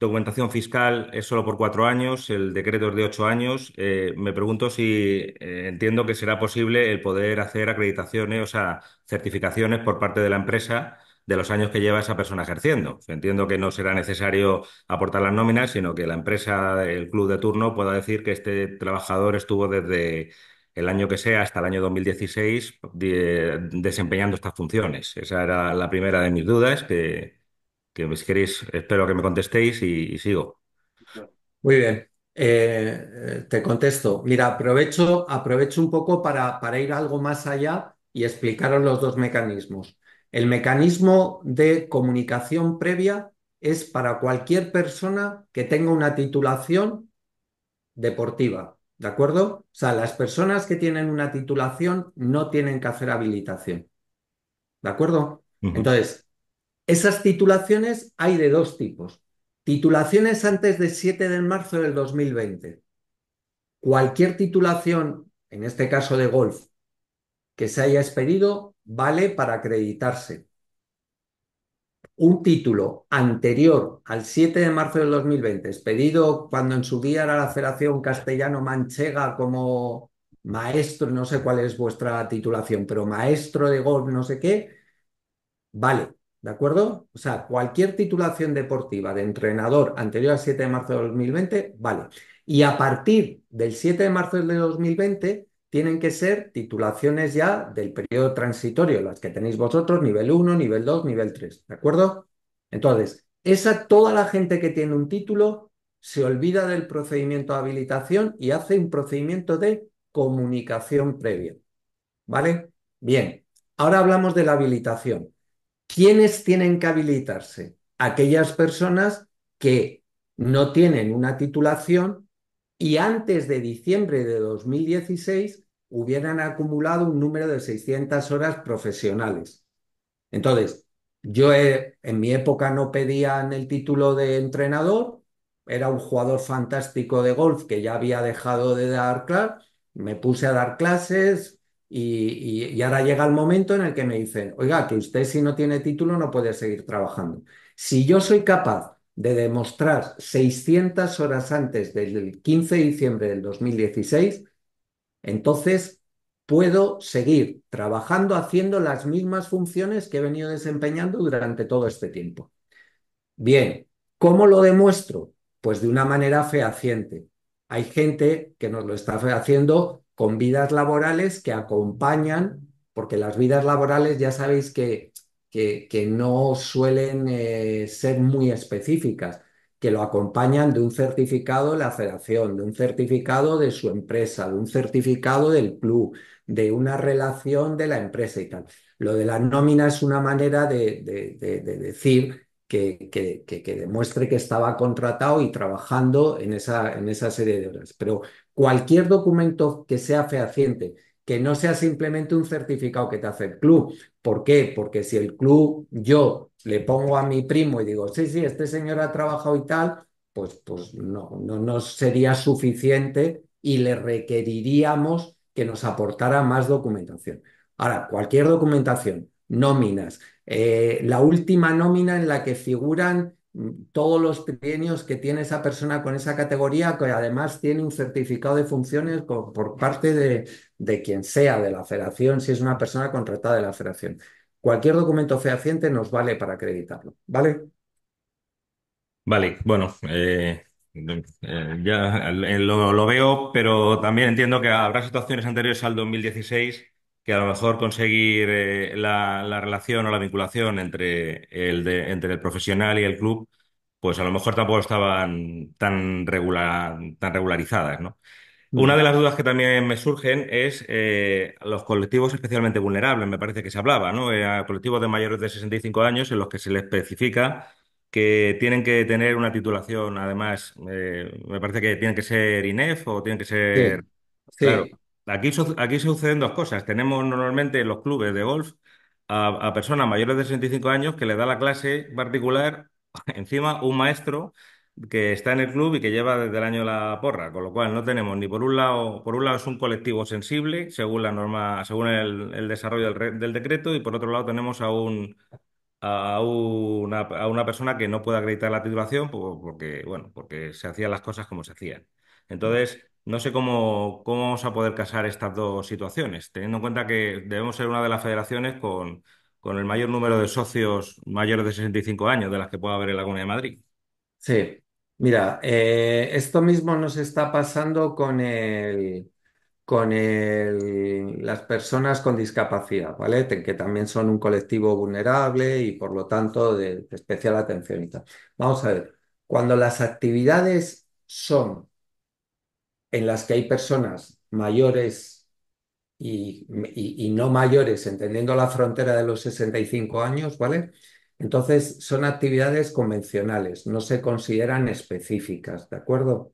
documentación fiscal es solo por cuatro años, el decreto es de ocho años. me pregunto si entiendo que será posible el poder hacer acreditaciones, o sea, certificaciones por parte de la empresa los años que lleva esa persona ejerciendo. Entiendo que no será necesario aportar las nóminas, sino que la empresa, el club de turno, pueda decir que este trabajador estuvo desde el año que sea hasta el año 2016 desempeñando estas funciones. Esa era la primera de mis dudas, que, si queréis, espero que me contestéis y, sigo. Muy bien. Eh, te contesto. Mira, aprovecho, aprovecho un poco para, para ir algo más allá y explicaros los dos mecanismos. El mecanismo de comunicación previa es para cualquier persona que tenga una titulación deportiva, ¿de acuerdo? O sea, las personas que tienen una titulación no tienen que hacer habilitación, ¿de acuerdo? Entonces, esas titulaciones hay de dos tipos. Titulaciones antes del 7 de marzo del 2020. Cualquier titulación, en este caso de golf, que se haya expedido vale para acreditarse. Un título anterior al 7 de marzo del 2020, expedido cuando en su día era la Federación Castellano-Manchega como maestro, no sé cuál es vuestra titulación, pero maestro de golf, no sé qué, vale, ¿de acuerdo? O sea, cualquier titulación deportiva de entrenador anterior al 7 de marzo del 2020, vale. Y a partir del 7 de marzo del 2020, tienen que ser titulaciones ya del periodo transitorio, las que tenéis vosotros, nivel 1, nivel 2, nivel 3, ¿de acuerdo? Entonces, esa toda la gente que tiene un título se olvida del procedimiento de habilitación y hace un procedimiento de comunicación previa. ¿Vale? Bien, ahora hablamos de la habilitación. ¿Quiénes tienen que habilitarse? Aquellas personas que no tienen una titulación y antes de diciembre de 2016 hubieran acumulado un número de 600 horas profesionales. Entonces, yo eh, en mi época no pedían el título de entrenador, era un jugador fantástico de golf que ya había dejado de dar clases, me puse a dar clases y, y ahora llega el momento en el que me dicen, oiga, que usted si no tiene título no puede seguir trabajando. Si yo soy capaz de demostrar 600 horas antes del 15 de diciembre del 2016 entonces, puedo seguir trabajando haciendo las mismas funciones que he venido desempeñando durante todo este tiempo. Bien, ¿cómo lo demuestro? Pues de una manera fehaciente. Hay gente que nos lo está haciendo con vidas laborales que acompañan, porque las vidas laborales ya sabéis que, no suelen eh, ser muy específicas que lo acompañan de un certificado de la federación, de un certificado de su empresa, de un certificado del club, de una relación de la empresa y tal. Lo de la nómina es una manera de, decir que, demuestre que estaba contratado y trabajando en esa, en esa serie de horas. Pero cualquier documento que sea fehaciente, que no sea simplemente un certificado que te hace el club. ¿Por qué? Porque si el club, yo le pongo a mi primo y digo, sí, sí, este señor ha trabajado y tal, pues, pues no, no, sería suficiente y le requeriríamos que nos aportara más documentación. Ahora, cualquier documentación, nóminas, eh, la última nómina en la que figuran Mm, todos los trienios que tiene esa persona con esa categoría, que además tiene un certificado de funciones por, parte de, quien sea de la federación, si es una persona contratada de la federación. Cualquier documento fehaciente nos vale para acreditarlo, ¿vale? Vale, bueno, eh, eh, ya lo, veo, pero también entiendo que habrá situaciones anteriores al 2016 que a lo mejor conseguir eh, la, relación o la vinculación entre el, entre el profesional y el club, pues a lo mejor tampoco estaban tan, regular, tan regularizadas, ¿no? Una de las dudas que también me surgen es eh, los colectivos especialmente vulnerables, me parece que se hablaba, ¿no? Eh, colectivos de mayores de 65 años en los que se les especifica que tienen que tener una titulación, además, me parece que tienen que ser INEF o tienen que ser... Aquí, aquí suceden dos cosas. Tenemos normalmente en los clubes de golf a, personas mayores de 65 años que le da la clase particular encima un maestro que está en el club y que lleva desde el año la porra, con lo cual no tenemos ni por un lado, por un lado es un colectivo sensible según la norma, según el, desarrollo del, decreto y por otro lado tenemos a un a una, a una persona que no puede acreditar la titulación porque bueno, porque se hacían las cosas como se hacían. Mm. Entonces, no sé cómo, cómo vamos a poder casar estas dos situaciones, teniendo en cuenta que debemos ser una de las federaciones con, con el mayor número de socios mayores de 65 años de las que pueda haber en la Comunidad de Madrid. Sí, mira, eh, esto mismo nos está pasando con con las personas con discapacidad, ¿vale? Que también son un colectivo vulnerable y por lo tanto de, especial atención y tal. Vamos a ver, cuando las actividades son en las que hay personas mayores y, no mayores, entendiendo la frontera de los 65 años, ¿vale? Entonces son actividades convencionales, no se consideran específicas, ¿de acuerdo?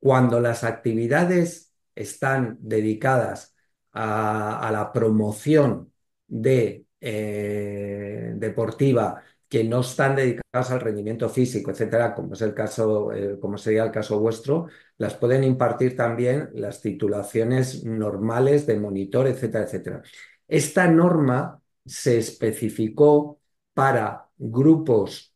Cuando las actividades están dedicadas a, la promoción de eh, deportiva que no están dedicadas al rendimiento físico, etcétera, como es el caso, eh, como sería el caso vuestro, las pueden impartir también las titulaciones normales de monitor, etcétera, etcétera. Esta norma se especificó para grupos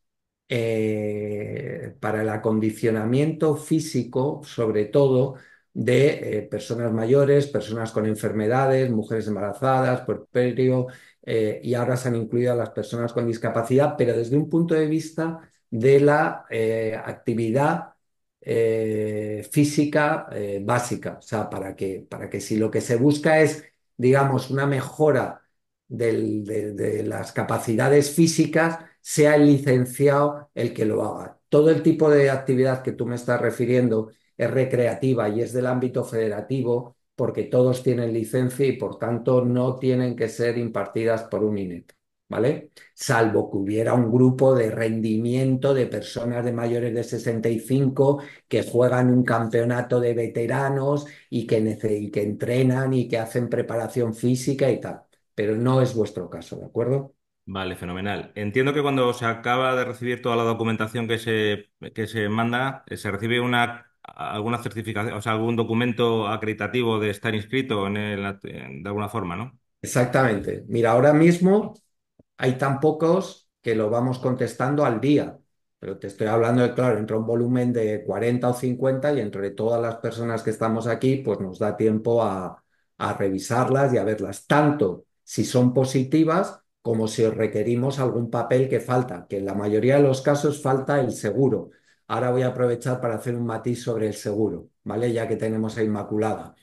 eh, para el acondicionamiento físico, sobre todo de eh, personas mayores, personas con enfermedades, mujeres embarazadas, puerperio, eh, y ahora se han incluido a las personas con discapacidad, pero desde un punto de vista de la eh, actividad eh, física básica, o sea, para que, si lo que se busca es, digamos, una mejora de las capacidades físicas, sea el licenciado el que lo haga. Todo el tipo de actividad que tú me estás refiriendo es recreativa y es del ámbito federativo, porque todos tienen licencia y por tanto no tienen que ser impartidas por un INET, ¿vale? Salvo que hubiera un grupo de rendimiento de personas de mayores de 65 que juegan un campeonato de veteranos y que, que entrenan y que hacen preparación física y tal, pero no es vuestro caso, ¿de acuerdo? Vale, fenomenal. Entiendo que cuando se acaba de recibir toda la documentación que se, que se manda, eh, se recibe una alguna certificación, o sea, algún documento acreditativo de estar inscrito de alguna forma, ¿no? Exactamente. Mira, ahora mismo hay tan pocos que lo vamos contestando al día. Pero te estoy hablando de, claro, entre un volumen de 40 o 50 y entre todas las personas que estamos aquí, pues nos da tiempo a, a revisarlas y a verlas, tanto si son positivas como si requerimos algún papel que falta, que en la mayoría de los casos falta el seguro. Ahora voy a aprovechar para hacer un matiz sobre el seguro, ¿vale? Ya que tenemos a Inmaculada.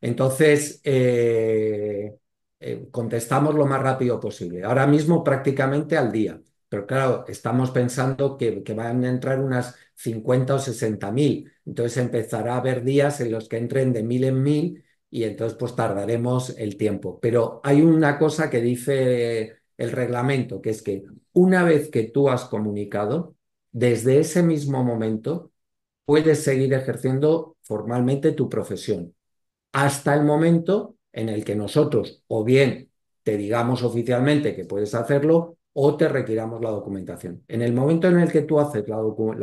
Entonces, eh, eh, contestamos lo más rápido posible. Ahora mismo prácticamente al día. Pero claro, estamos pensando que, van a entrar unas 50 o 60 mil. Entonces empezará a haber días en los que entren de mil en mil y entonces pues tardaremos el tiempo. Pero hay una cosa que dice el reglamento, que es que una vez que tú has comunicado, desde ese mismo momento puedes seguir ejerciendo formalmente tu profesión, hasta el momento en el que nosotros o bien te digamos oficialmente que puedes hacerlo o te retiramos la documentación. En el momento en el que tú haces la,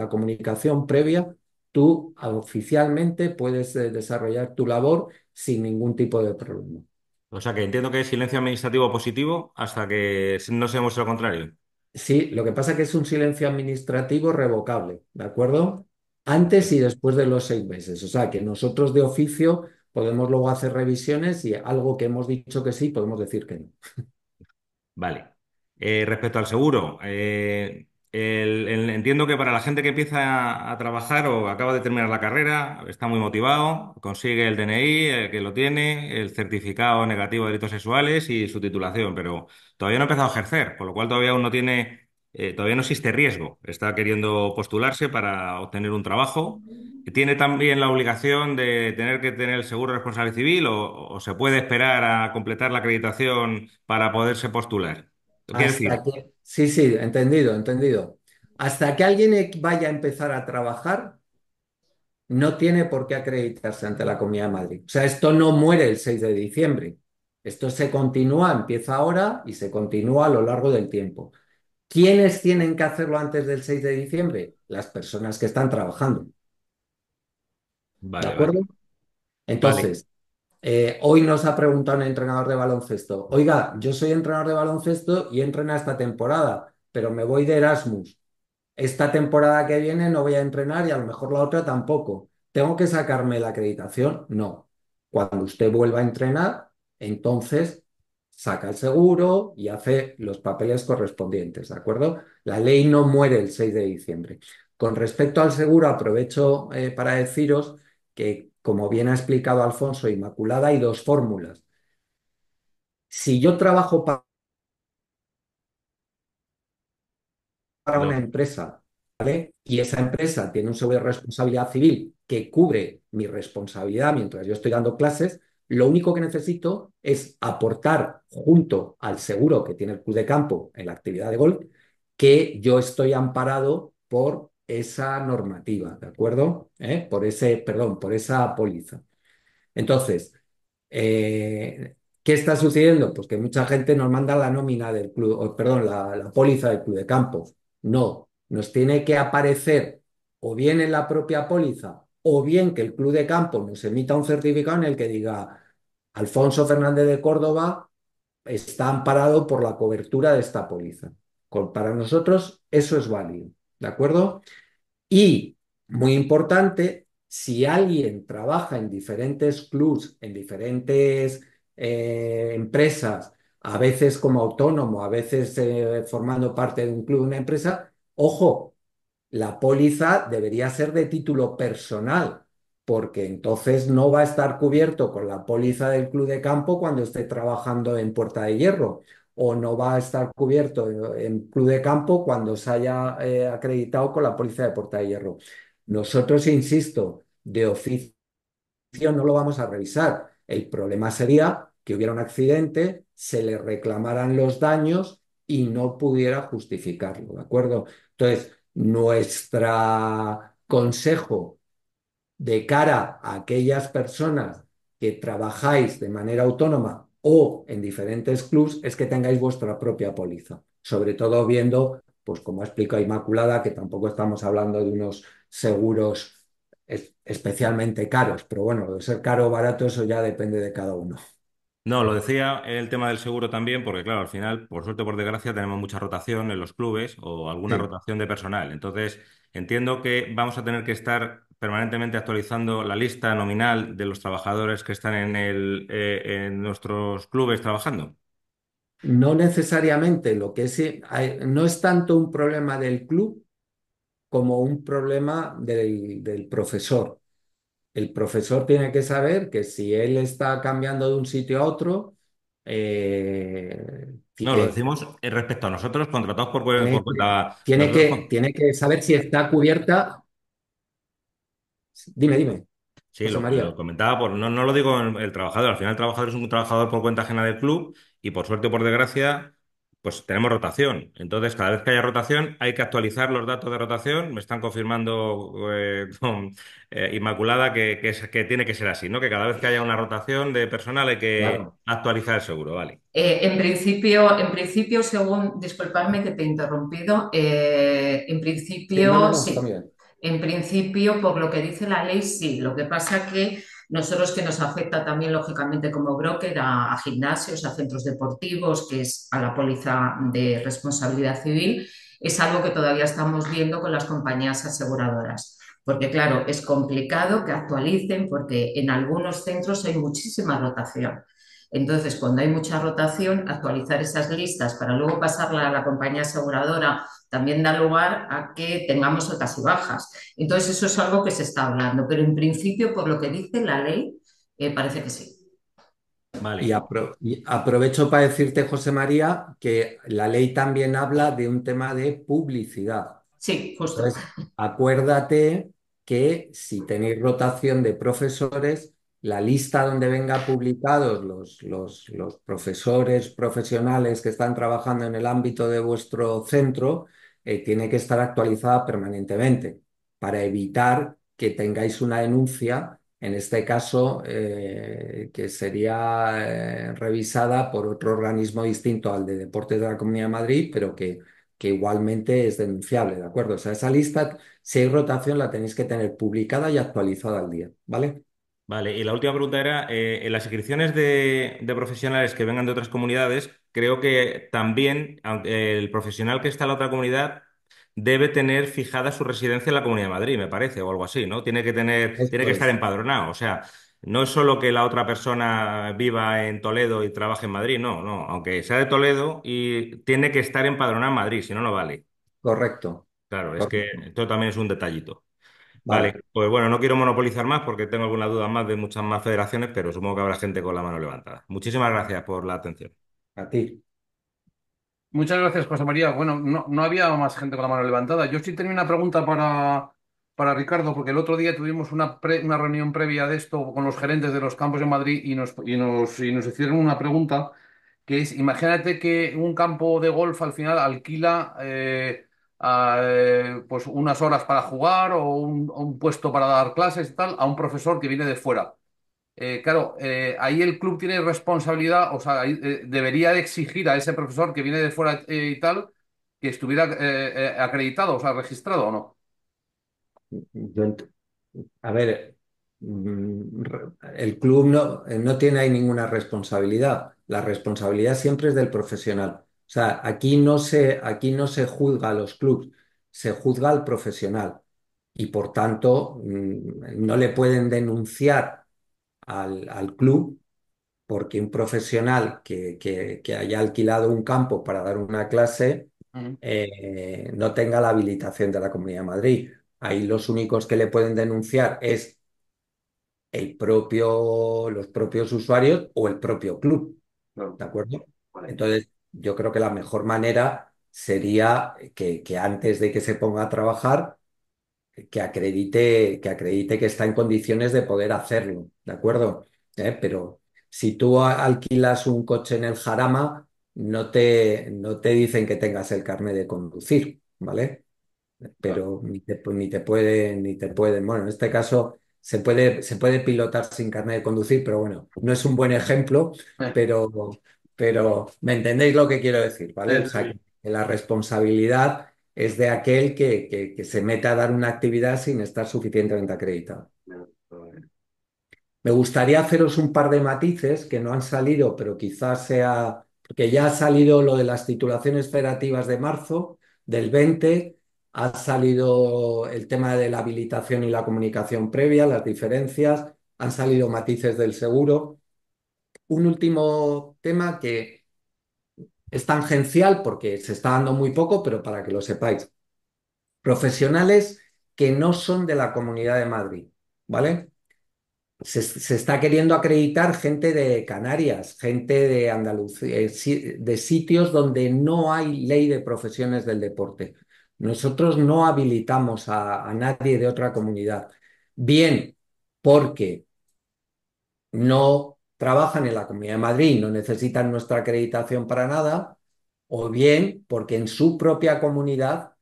comunicación previa, tú oficialmente puedes eh, desarrollar tu labor sin ningún tipo de problema. O sea que entiendo que es silencio administrativo positivo hasta que no se demuestre lo contrario. Sí, lo que pasa es que es un silencio administrativo revocable, ¿de acuerdo? Antes y después de los seis meses. O sea, que nosotros de oficio podemos luego hacer revisiones y algo que hemos dicho que sí, podemos decir que no. Vale. Eh, respecto al seguro, eh, el, entiendo que para la gente que empieza a, trabajar o acaba de terminar la carrera, está muy motivado, consigue el DNI, el eh, que lo tiene, el certificado negativo de derechos sexuales y su titulación, pero todavía no ha empezado a ejercer, por lo cual todavía uno no tiene, eh, todavía no existe riesgo. Está queriendo postularse para obtener un trabajo. Tiene también la obligación de tener que tener el seguro responsable civil o se puede esperar a completar la acreditación para poderse postular sí, sí, entendido, entendido. Hasta que alguien e-, vaya a empezar a trabajar, no tiene por qué acreditarse ante la Comunidad de Madrid. O sea, esto no muere el 6 de diciembre. Esto se continúa, empieza ahora y se continúa a lo largo del tiempo. ¿Quiénes tienen que hacerlo antes del 6 de diciembre? Las personas que están trabajando. ¿De acuerdo? Entonces, eh, hoy nos ha preguntado un entrenador de baloncesto, oiga, yo soy entrenador de baloncesto y entrena esta temporada, pero me voy de Erasmus. Esta temporada que viene no voy a entrenar y a lo mejor la otra tampoco. ¿Tengo que sacarme la acreditación? No. Cuando usted vuelva a entrenar, entonces saca el seguro y hace los papeles correspondientes, ¿de acuerdo? La ley no muere el 6 de diciembre. Con respecto al seguro, aprovecho eh, para deciros que como bien ha explicado Alfonso Inmaculada, hay dos fórmulas. Si yo trabajo para una empresa, Y esa empresa tiene un seguro de responsabilidad civil que cubre mi responsabilidad mientras yo estoy dando clases, lo único que necesito es aportar junto al seguro que tiene el club de campo en la actividad de golf que yo estoy amparado por esa normativa, ¿de acuerdo? ¿Eh? Por ese, perdón, por esa póliza. Entonces, eh, ¿qué está sucediendo? Pues que mucha gente nos manda la nómina del club, o, perdón, la, la póliza del club de campo. No, nos tiene que aparecer o bien en la propia póliza o bien que el club de campo nos emita un certificado en el que diga Alfonso Fernández de Córdoba está amparado por la cobertura de esta póliza. Para nosotros eso es válido. ¿de acuerdo? Y, muy importante, si alguien trabaja en diferentes clubs, en diferentes eh, empresas, a veces como autónomo, a veces eh, formando parte de un club, una empresa, ojo, la póliza debería ser de título personal, porque entonces no va a estar cubierto con la póliza del club de campo cuando esté trabajando en Puerta de Hierro o no va a estar cubierto en club de campo cuando se haya eh, acreditado con la póliza de porta de hierro. Nosotros, insisto, de oficio no lo vamos a revisar. El problema sería que hubiera un accidente, se le reclamaran los daños y no pudiera justificarlo, ¿de acuerdo? Entonces, nuestro consejo de cara a aquellas personas que trabajáis de manera autónoma o en diferentes clubs es que tengáis vuestra propia póliza, sobre todo viendo, pues como ha explicado Inmaculada, que tampoco estamos hablando de unos seguros especialmente caros, pero bueno, de ser caro o barato eso ya depende de cada uno. No, lo decía el tema del seguro también, porque claro, al final, por suerte o por desgracia, tenemos mucha rotación en los clubes o alguna rotación de personal. Entonces, Entiendo que vamos a tener que estar permanentemente actualizando la lista nominal de los trabajadores que están en, eh, nuestros clubes trabajando. No necesariamente, lo que sí, no es tanto un problema del club como un problema del profesor. El profesor tiene que saber que si él está cambiando de un sitio a otro, eh, no, lo decimos eh, respecto a nosotros, contratados por, cuenta tiene, que, tiene que saber si está cubierta. Dime, dime. Sí, lo, comentaba, por, no, lo digo el, el trabajador, al final el trabajador es un trabajador por cuenta ajena del club y por suerte o por desgracia pues tenemos rotación. Entonces, cada vez que haya rotación, hay que actualizar los datos de rotación. Me están confirmando eh, eh, Inmaculada que, que, tiene que ser así, ¿no? Que cada vez que haya una rotación de personal hay que actualizar el seguro, ¿vale? Eh, en, principio, en principio, según, disculpadme que te he interrumpido, en principio, sí. En principio, por lo que dice la ley, sí. Lo que pasa que nosotros que nos afecta también, lógicamente, como broker a, gimnasios, a centros deportivos, que es a la póliza de responsabilidad civil, es algo que todavía estamos viendo con las compañías aseguradoras. Porque claro, es complicado que actualicen porque en algunos centros hay muchísima rotación. Entonces, cuando hay mucha rotación, actualizar esas listas para luego pasarla a la compañía aseguradora también da lugar a que tengamos altas y bajas. Entonces, eso es algo que se está hablando, pero en principio, por lo que dice la ley, eh, parece que sí. Vale. Y, aprovecho para decirte, José María, que la ley también habla de un tema de publicidad. Sí, justo. acuérdate que si tenéis rotación de profesores, la lista donde venga publicados los, profesores profesionales que están trabajando en el ámbito de vuestro centro eh, tiene que estar actualizada permanentemente para evitar que tengáis una denuncia, en este caso, eh, que sería eh, revisada por otro organismo distinto al de Deportes de la Comunidad de Madrid, pero que, que igualmente es denunciable, ¿de acuerdo? O sea, esa lista, si hay rotación, la tenéis que tener publicada y actualizada al día, ¿vale? Vale, y la última pregunta era, eh, en las inscripciones de, profesionales que vengan de otras comunidades, creo que también el profesional que está en la otra comunidad debe tener fijada su residencia en la Comunidad de Madrid, me parece, o algo así, ¿no? Tiene que tener, estar empadronado, o sea, no es solo que la otra persona viva en Toledo y trabaje en Madrid, no, no, aunque sea de Toledo y tiene que estar empadronado en Madrid, si no, no vale. Correcto. Claro, es que esto también es un detallito. Vale. pues bueno, no quiero monopolizar más porque tengo algunas dudas más de muchas más federaciones, pero supongo que habrá gente con la mano levantada. Muchísimas gracias por la atención. A ti. Muchas gracias, José María. Bueno, no, había más gente con la mano levantada. Yo sí tenía una pregunta para, Ricardo, porque el otro día tuvimos una, una reunión previa de esto con los gerentes de los campos de Madrid y nos, y nos, hicieron una pregunta que es, imagínate que un campo de golf al final alquila... Eh, eh, pues unas horas para jugar o un, puesto para dar clases y tal a un profesor que viene de fuera. Eh, claro, eh, ahí el club tiene responsabilidad, o sea, debería exigir a ese profesor que viene de fuera y tal que estuviera acreditado, o sea, registrado o no. a ver, mm, el club no, no tiene ahí ninguna responsabilidad. La responsabilidad siempre es del profesional. O sea, aquí no se, aquí no se juzga a los clubes, se juzga al profesional. Y por tanto, mm, no le pueden denunciar al, club porque un profesional que, haya alquilado un campo para dar una clase mm. eh, no tenga la habilitación de la Comunidad de Madrid. Ahí los únicos que le pueden denunciar es el propio, los propios usuarios o el propio club. ¿De acuerdo? Entonces, yo creo que la mejor manera sería que, antes de que se ponga a trabajar, que acredite, que acredite que está en condiciones de poder hacerlo, ¿de acuerdo? ¿Eh? Pero si tú alquilas un coche en el Jarama, no te, no te dicen que tengas el carnet de conducir, ¿vale? Pero ni te, pueden, ni te pueden. Bueno, en este caso se puede, se puede pilotar sin carnet de conducir, pero bueno, no es un buen ejemplo, pero, pero me entendéis lo que quiero decir, ¿vale? que la responsabilidad es de aquel que, se mete a dar una actividad sin estar suficientemente acreditado. Me gustaría haceros un par de matices que no han salido, pero quizás sea, porque ya ha salido lo de las titulaciones federativas de marzo del 20, ha salido el tema de la habilitación y la comunicación previa, las diferencias, han salido matices del seguro un último tema que es tangencial porque se está dando muy poco, pero para que lo sepáis. Profesionales que no son de la Comunidad de Madrid, ¿vale? Se, está queriendo acreditar gente de Canarias, gente de Andalucía, eh, de sitios donde no hay ley de profesiones del deporte. Nosotros no habilitamos a, a nadie de otra comunidad. Bien, porque no trabajan en la Comunidad de Madrid, no necesitan nuestra acreditación para nada, o bien porque en su propia comunidad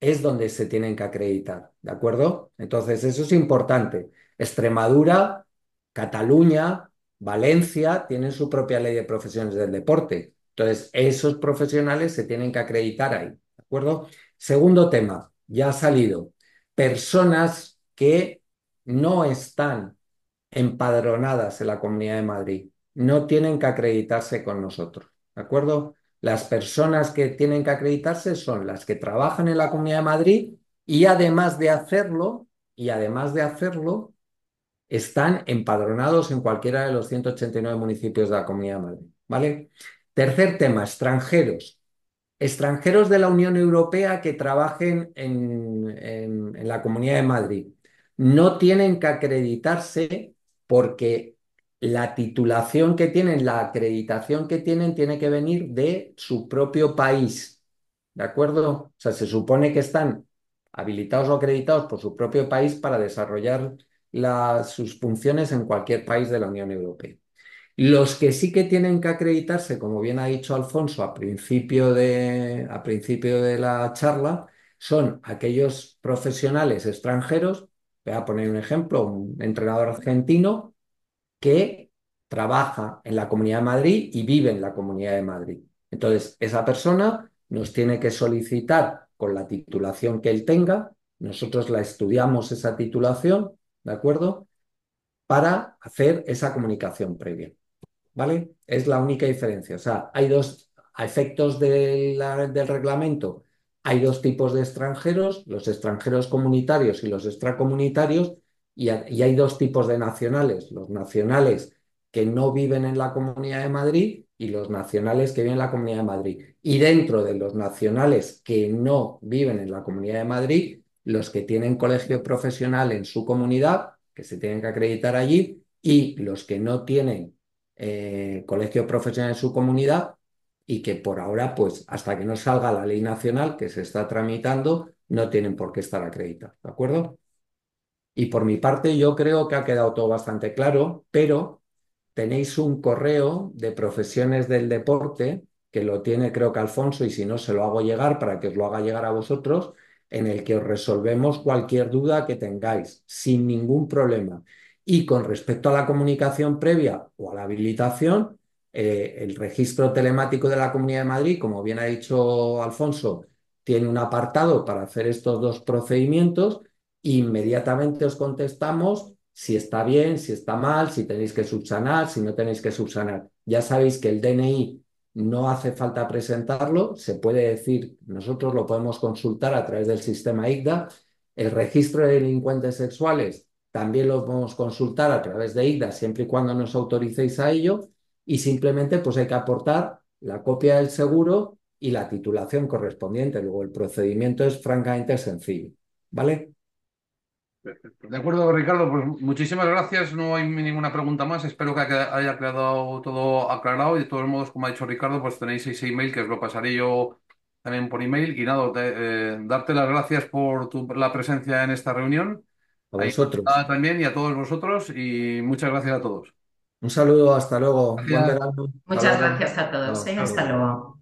es donde se tienen que acreditar, ¿de acuerdo? Entonces, eso es importante. Extremadura, Cataluña, Valencia tienen su propia ley de profesiones del deporte. Entonces, esos profesionales se tienen que acreditar ahí, ¿de acuerdo? Segundo tema, ya ha salido, personas que no están empadronadas en la Comunidad de Madrid. No tienen que acreditarse con nosotros, ¿de acuerdo? Las personas que tienen que acreditarse son las que trabajan en la Comunidad de Madrid y además de hacerlo, y además de hacerlo, están empadronados en cualquiera de los 189 municipios de la Comunidad de Madrid, ¿vale? Tercer tema, extranjeros. Extranjeros de la Unión Europea que trabajen en, en la Comunidad de Madrid no tienen que acreditarse porque la titulación que tienen, la acreditación que tienen, tiene que venir de su propio país. ¿De acuerdo? O sea, se supone que están habilitados o acreditados por su propio país para desarrollar sus funciones en cualquier país de la Unión Europea. Los que sí que tienen que acreditarse, como bien ha dicho Alfonso a principio de, a principio de la charla, son aquellos profesionales extranjeros voy a poner un ejemplo, un entrenador argentino que trabaja en la Comunidad de Madrid y vive en la Comunidad de Madrid. Entonces, esa persona nos tiene que solicitar con la titulación que él tenga, nosotros la estudiamos esa titulación, ¿de acuerdo? Para hacer esa comunicación previa. ¿Vale? Es la única diferencia. O sea, hay dos efectos del reglamento hay dos tipos de extranjeros, los extranjeros comunitarios y los extracomunitarios, y, hay dos tipos de nacionales, los nacionales que no viven en la Comunidad de Madrid y los nacionales que viven en la Comunidad de Madrid. Y dentro de los nacionales que no viven en la Comunidad de Madrid, los que tienen colegio profesional en su comunidad, que se tienen que acreditar allí, y los que no tienen eh, colegio profesional en su comunidad, y que por ahora, pues hasta que no salga la ley nacional que se está tramitando, no tienen por qué estar acreditados, ¿de acuerdo? Y por mi parte, yo creo que ha quedado todo bastante claro, pero tenéis un correo de profesiones del deporte que lo tiene creo que Alfonso y si no se lo hago llegar para que os lo haga llegar a vosotros, en el que os resolvemos cualquier duda que tengáis sin ningún problema. Y con respecto a la comunicación previa o a la habilitación, eh, el registro telemático de la Comunidad de Madrid, como bien ha dicho Alfonso, tiene un apartado para hacer estos dos procedimientos. inmediatamente os contestamos si está bien, si está mal, si tenéis que subsanar, si no tenéis que subsanar. Ya sabéis que el DNI no hace falta presentarlo, se puede decir, nosotros lo podemos consultar a través del sistema IGDA. El registro de delincuentes sexuales también lo podemos consultar a través de IGDA siempre y cuando nos autoricéis a ello y simplemente pues hay que aportar la copia del seguro y la titulación correspondiente. Luego el procedimiento es francamente sencillo, ¿vale? De acuerdo, Ricardo, pues muchísimas gracias. No hay ninguna pregunta más. Espero que haya quedado todo aclarado y de todos modos, como ha dicho Ricardo, pues tenéis ese email que os lo pasaré yo también por email. Y nada, eh, darte las gracias por tu, la presencia en esta reunión. A vosotros. también y a todos vosotros y muchas gracias a todos. Un saludo, hasta luego. Muchas gracias a todos. Hasta, ¿eh? hasta luego.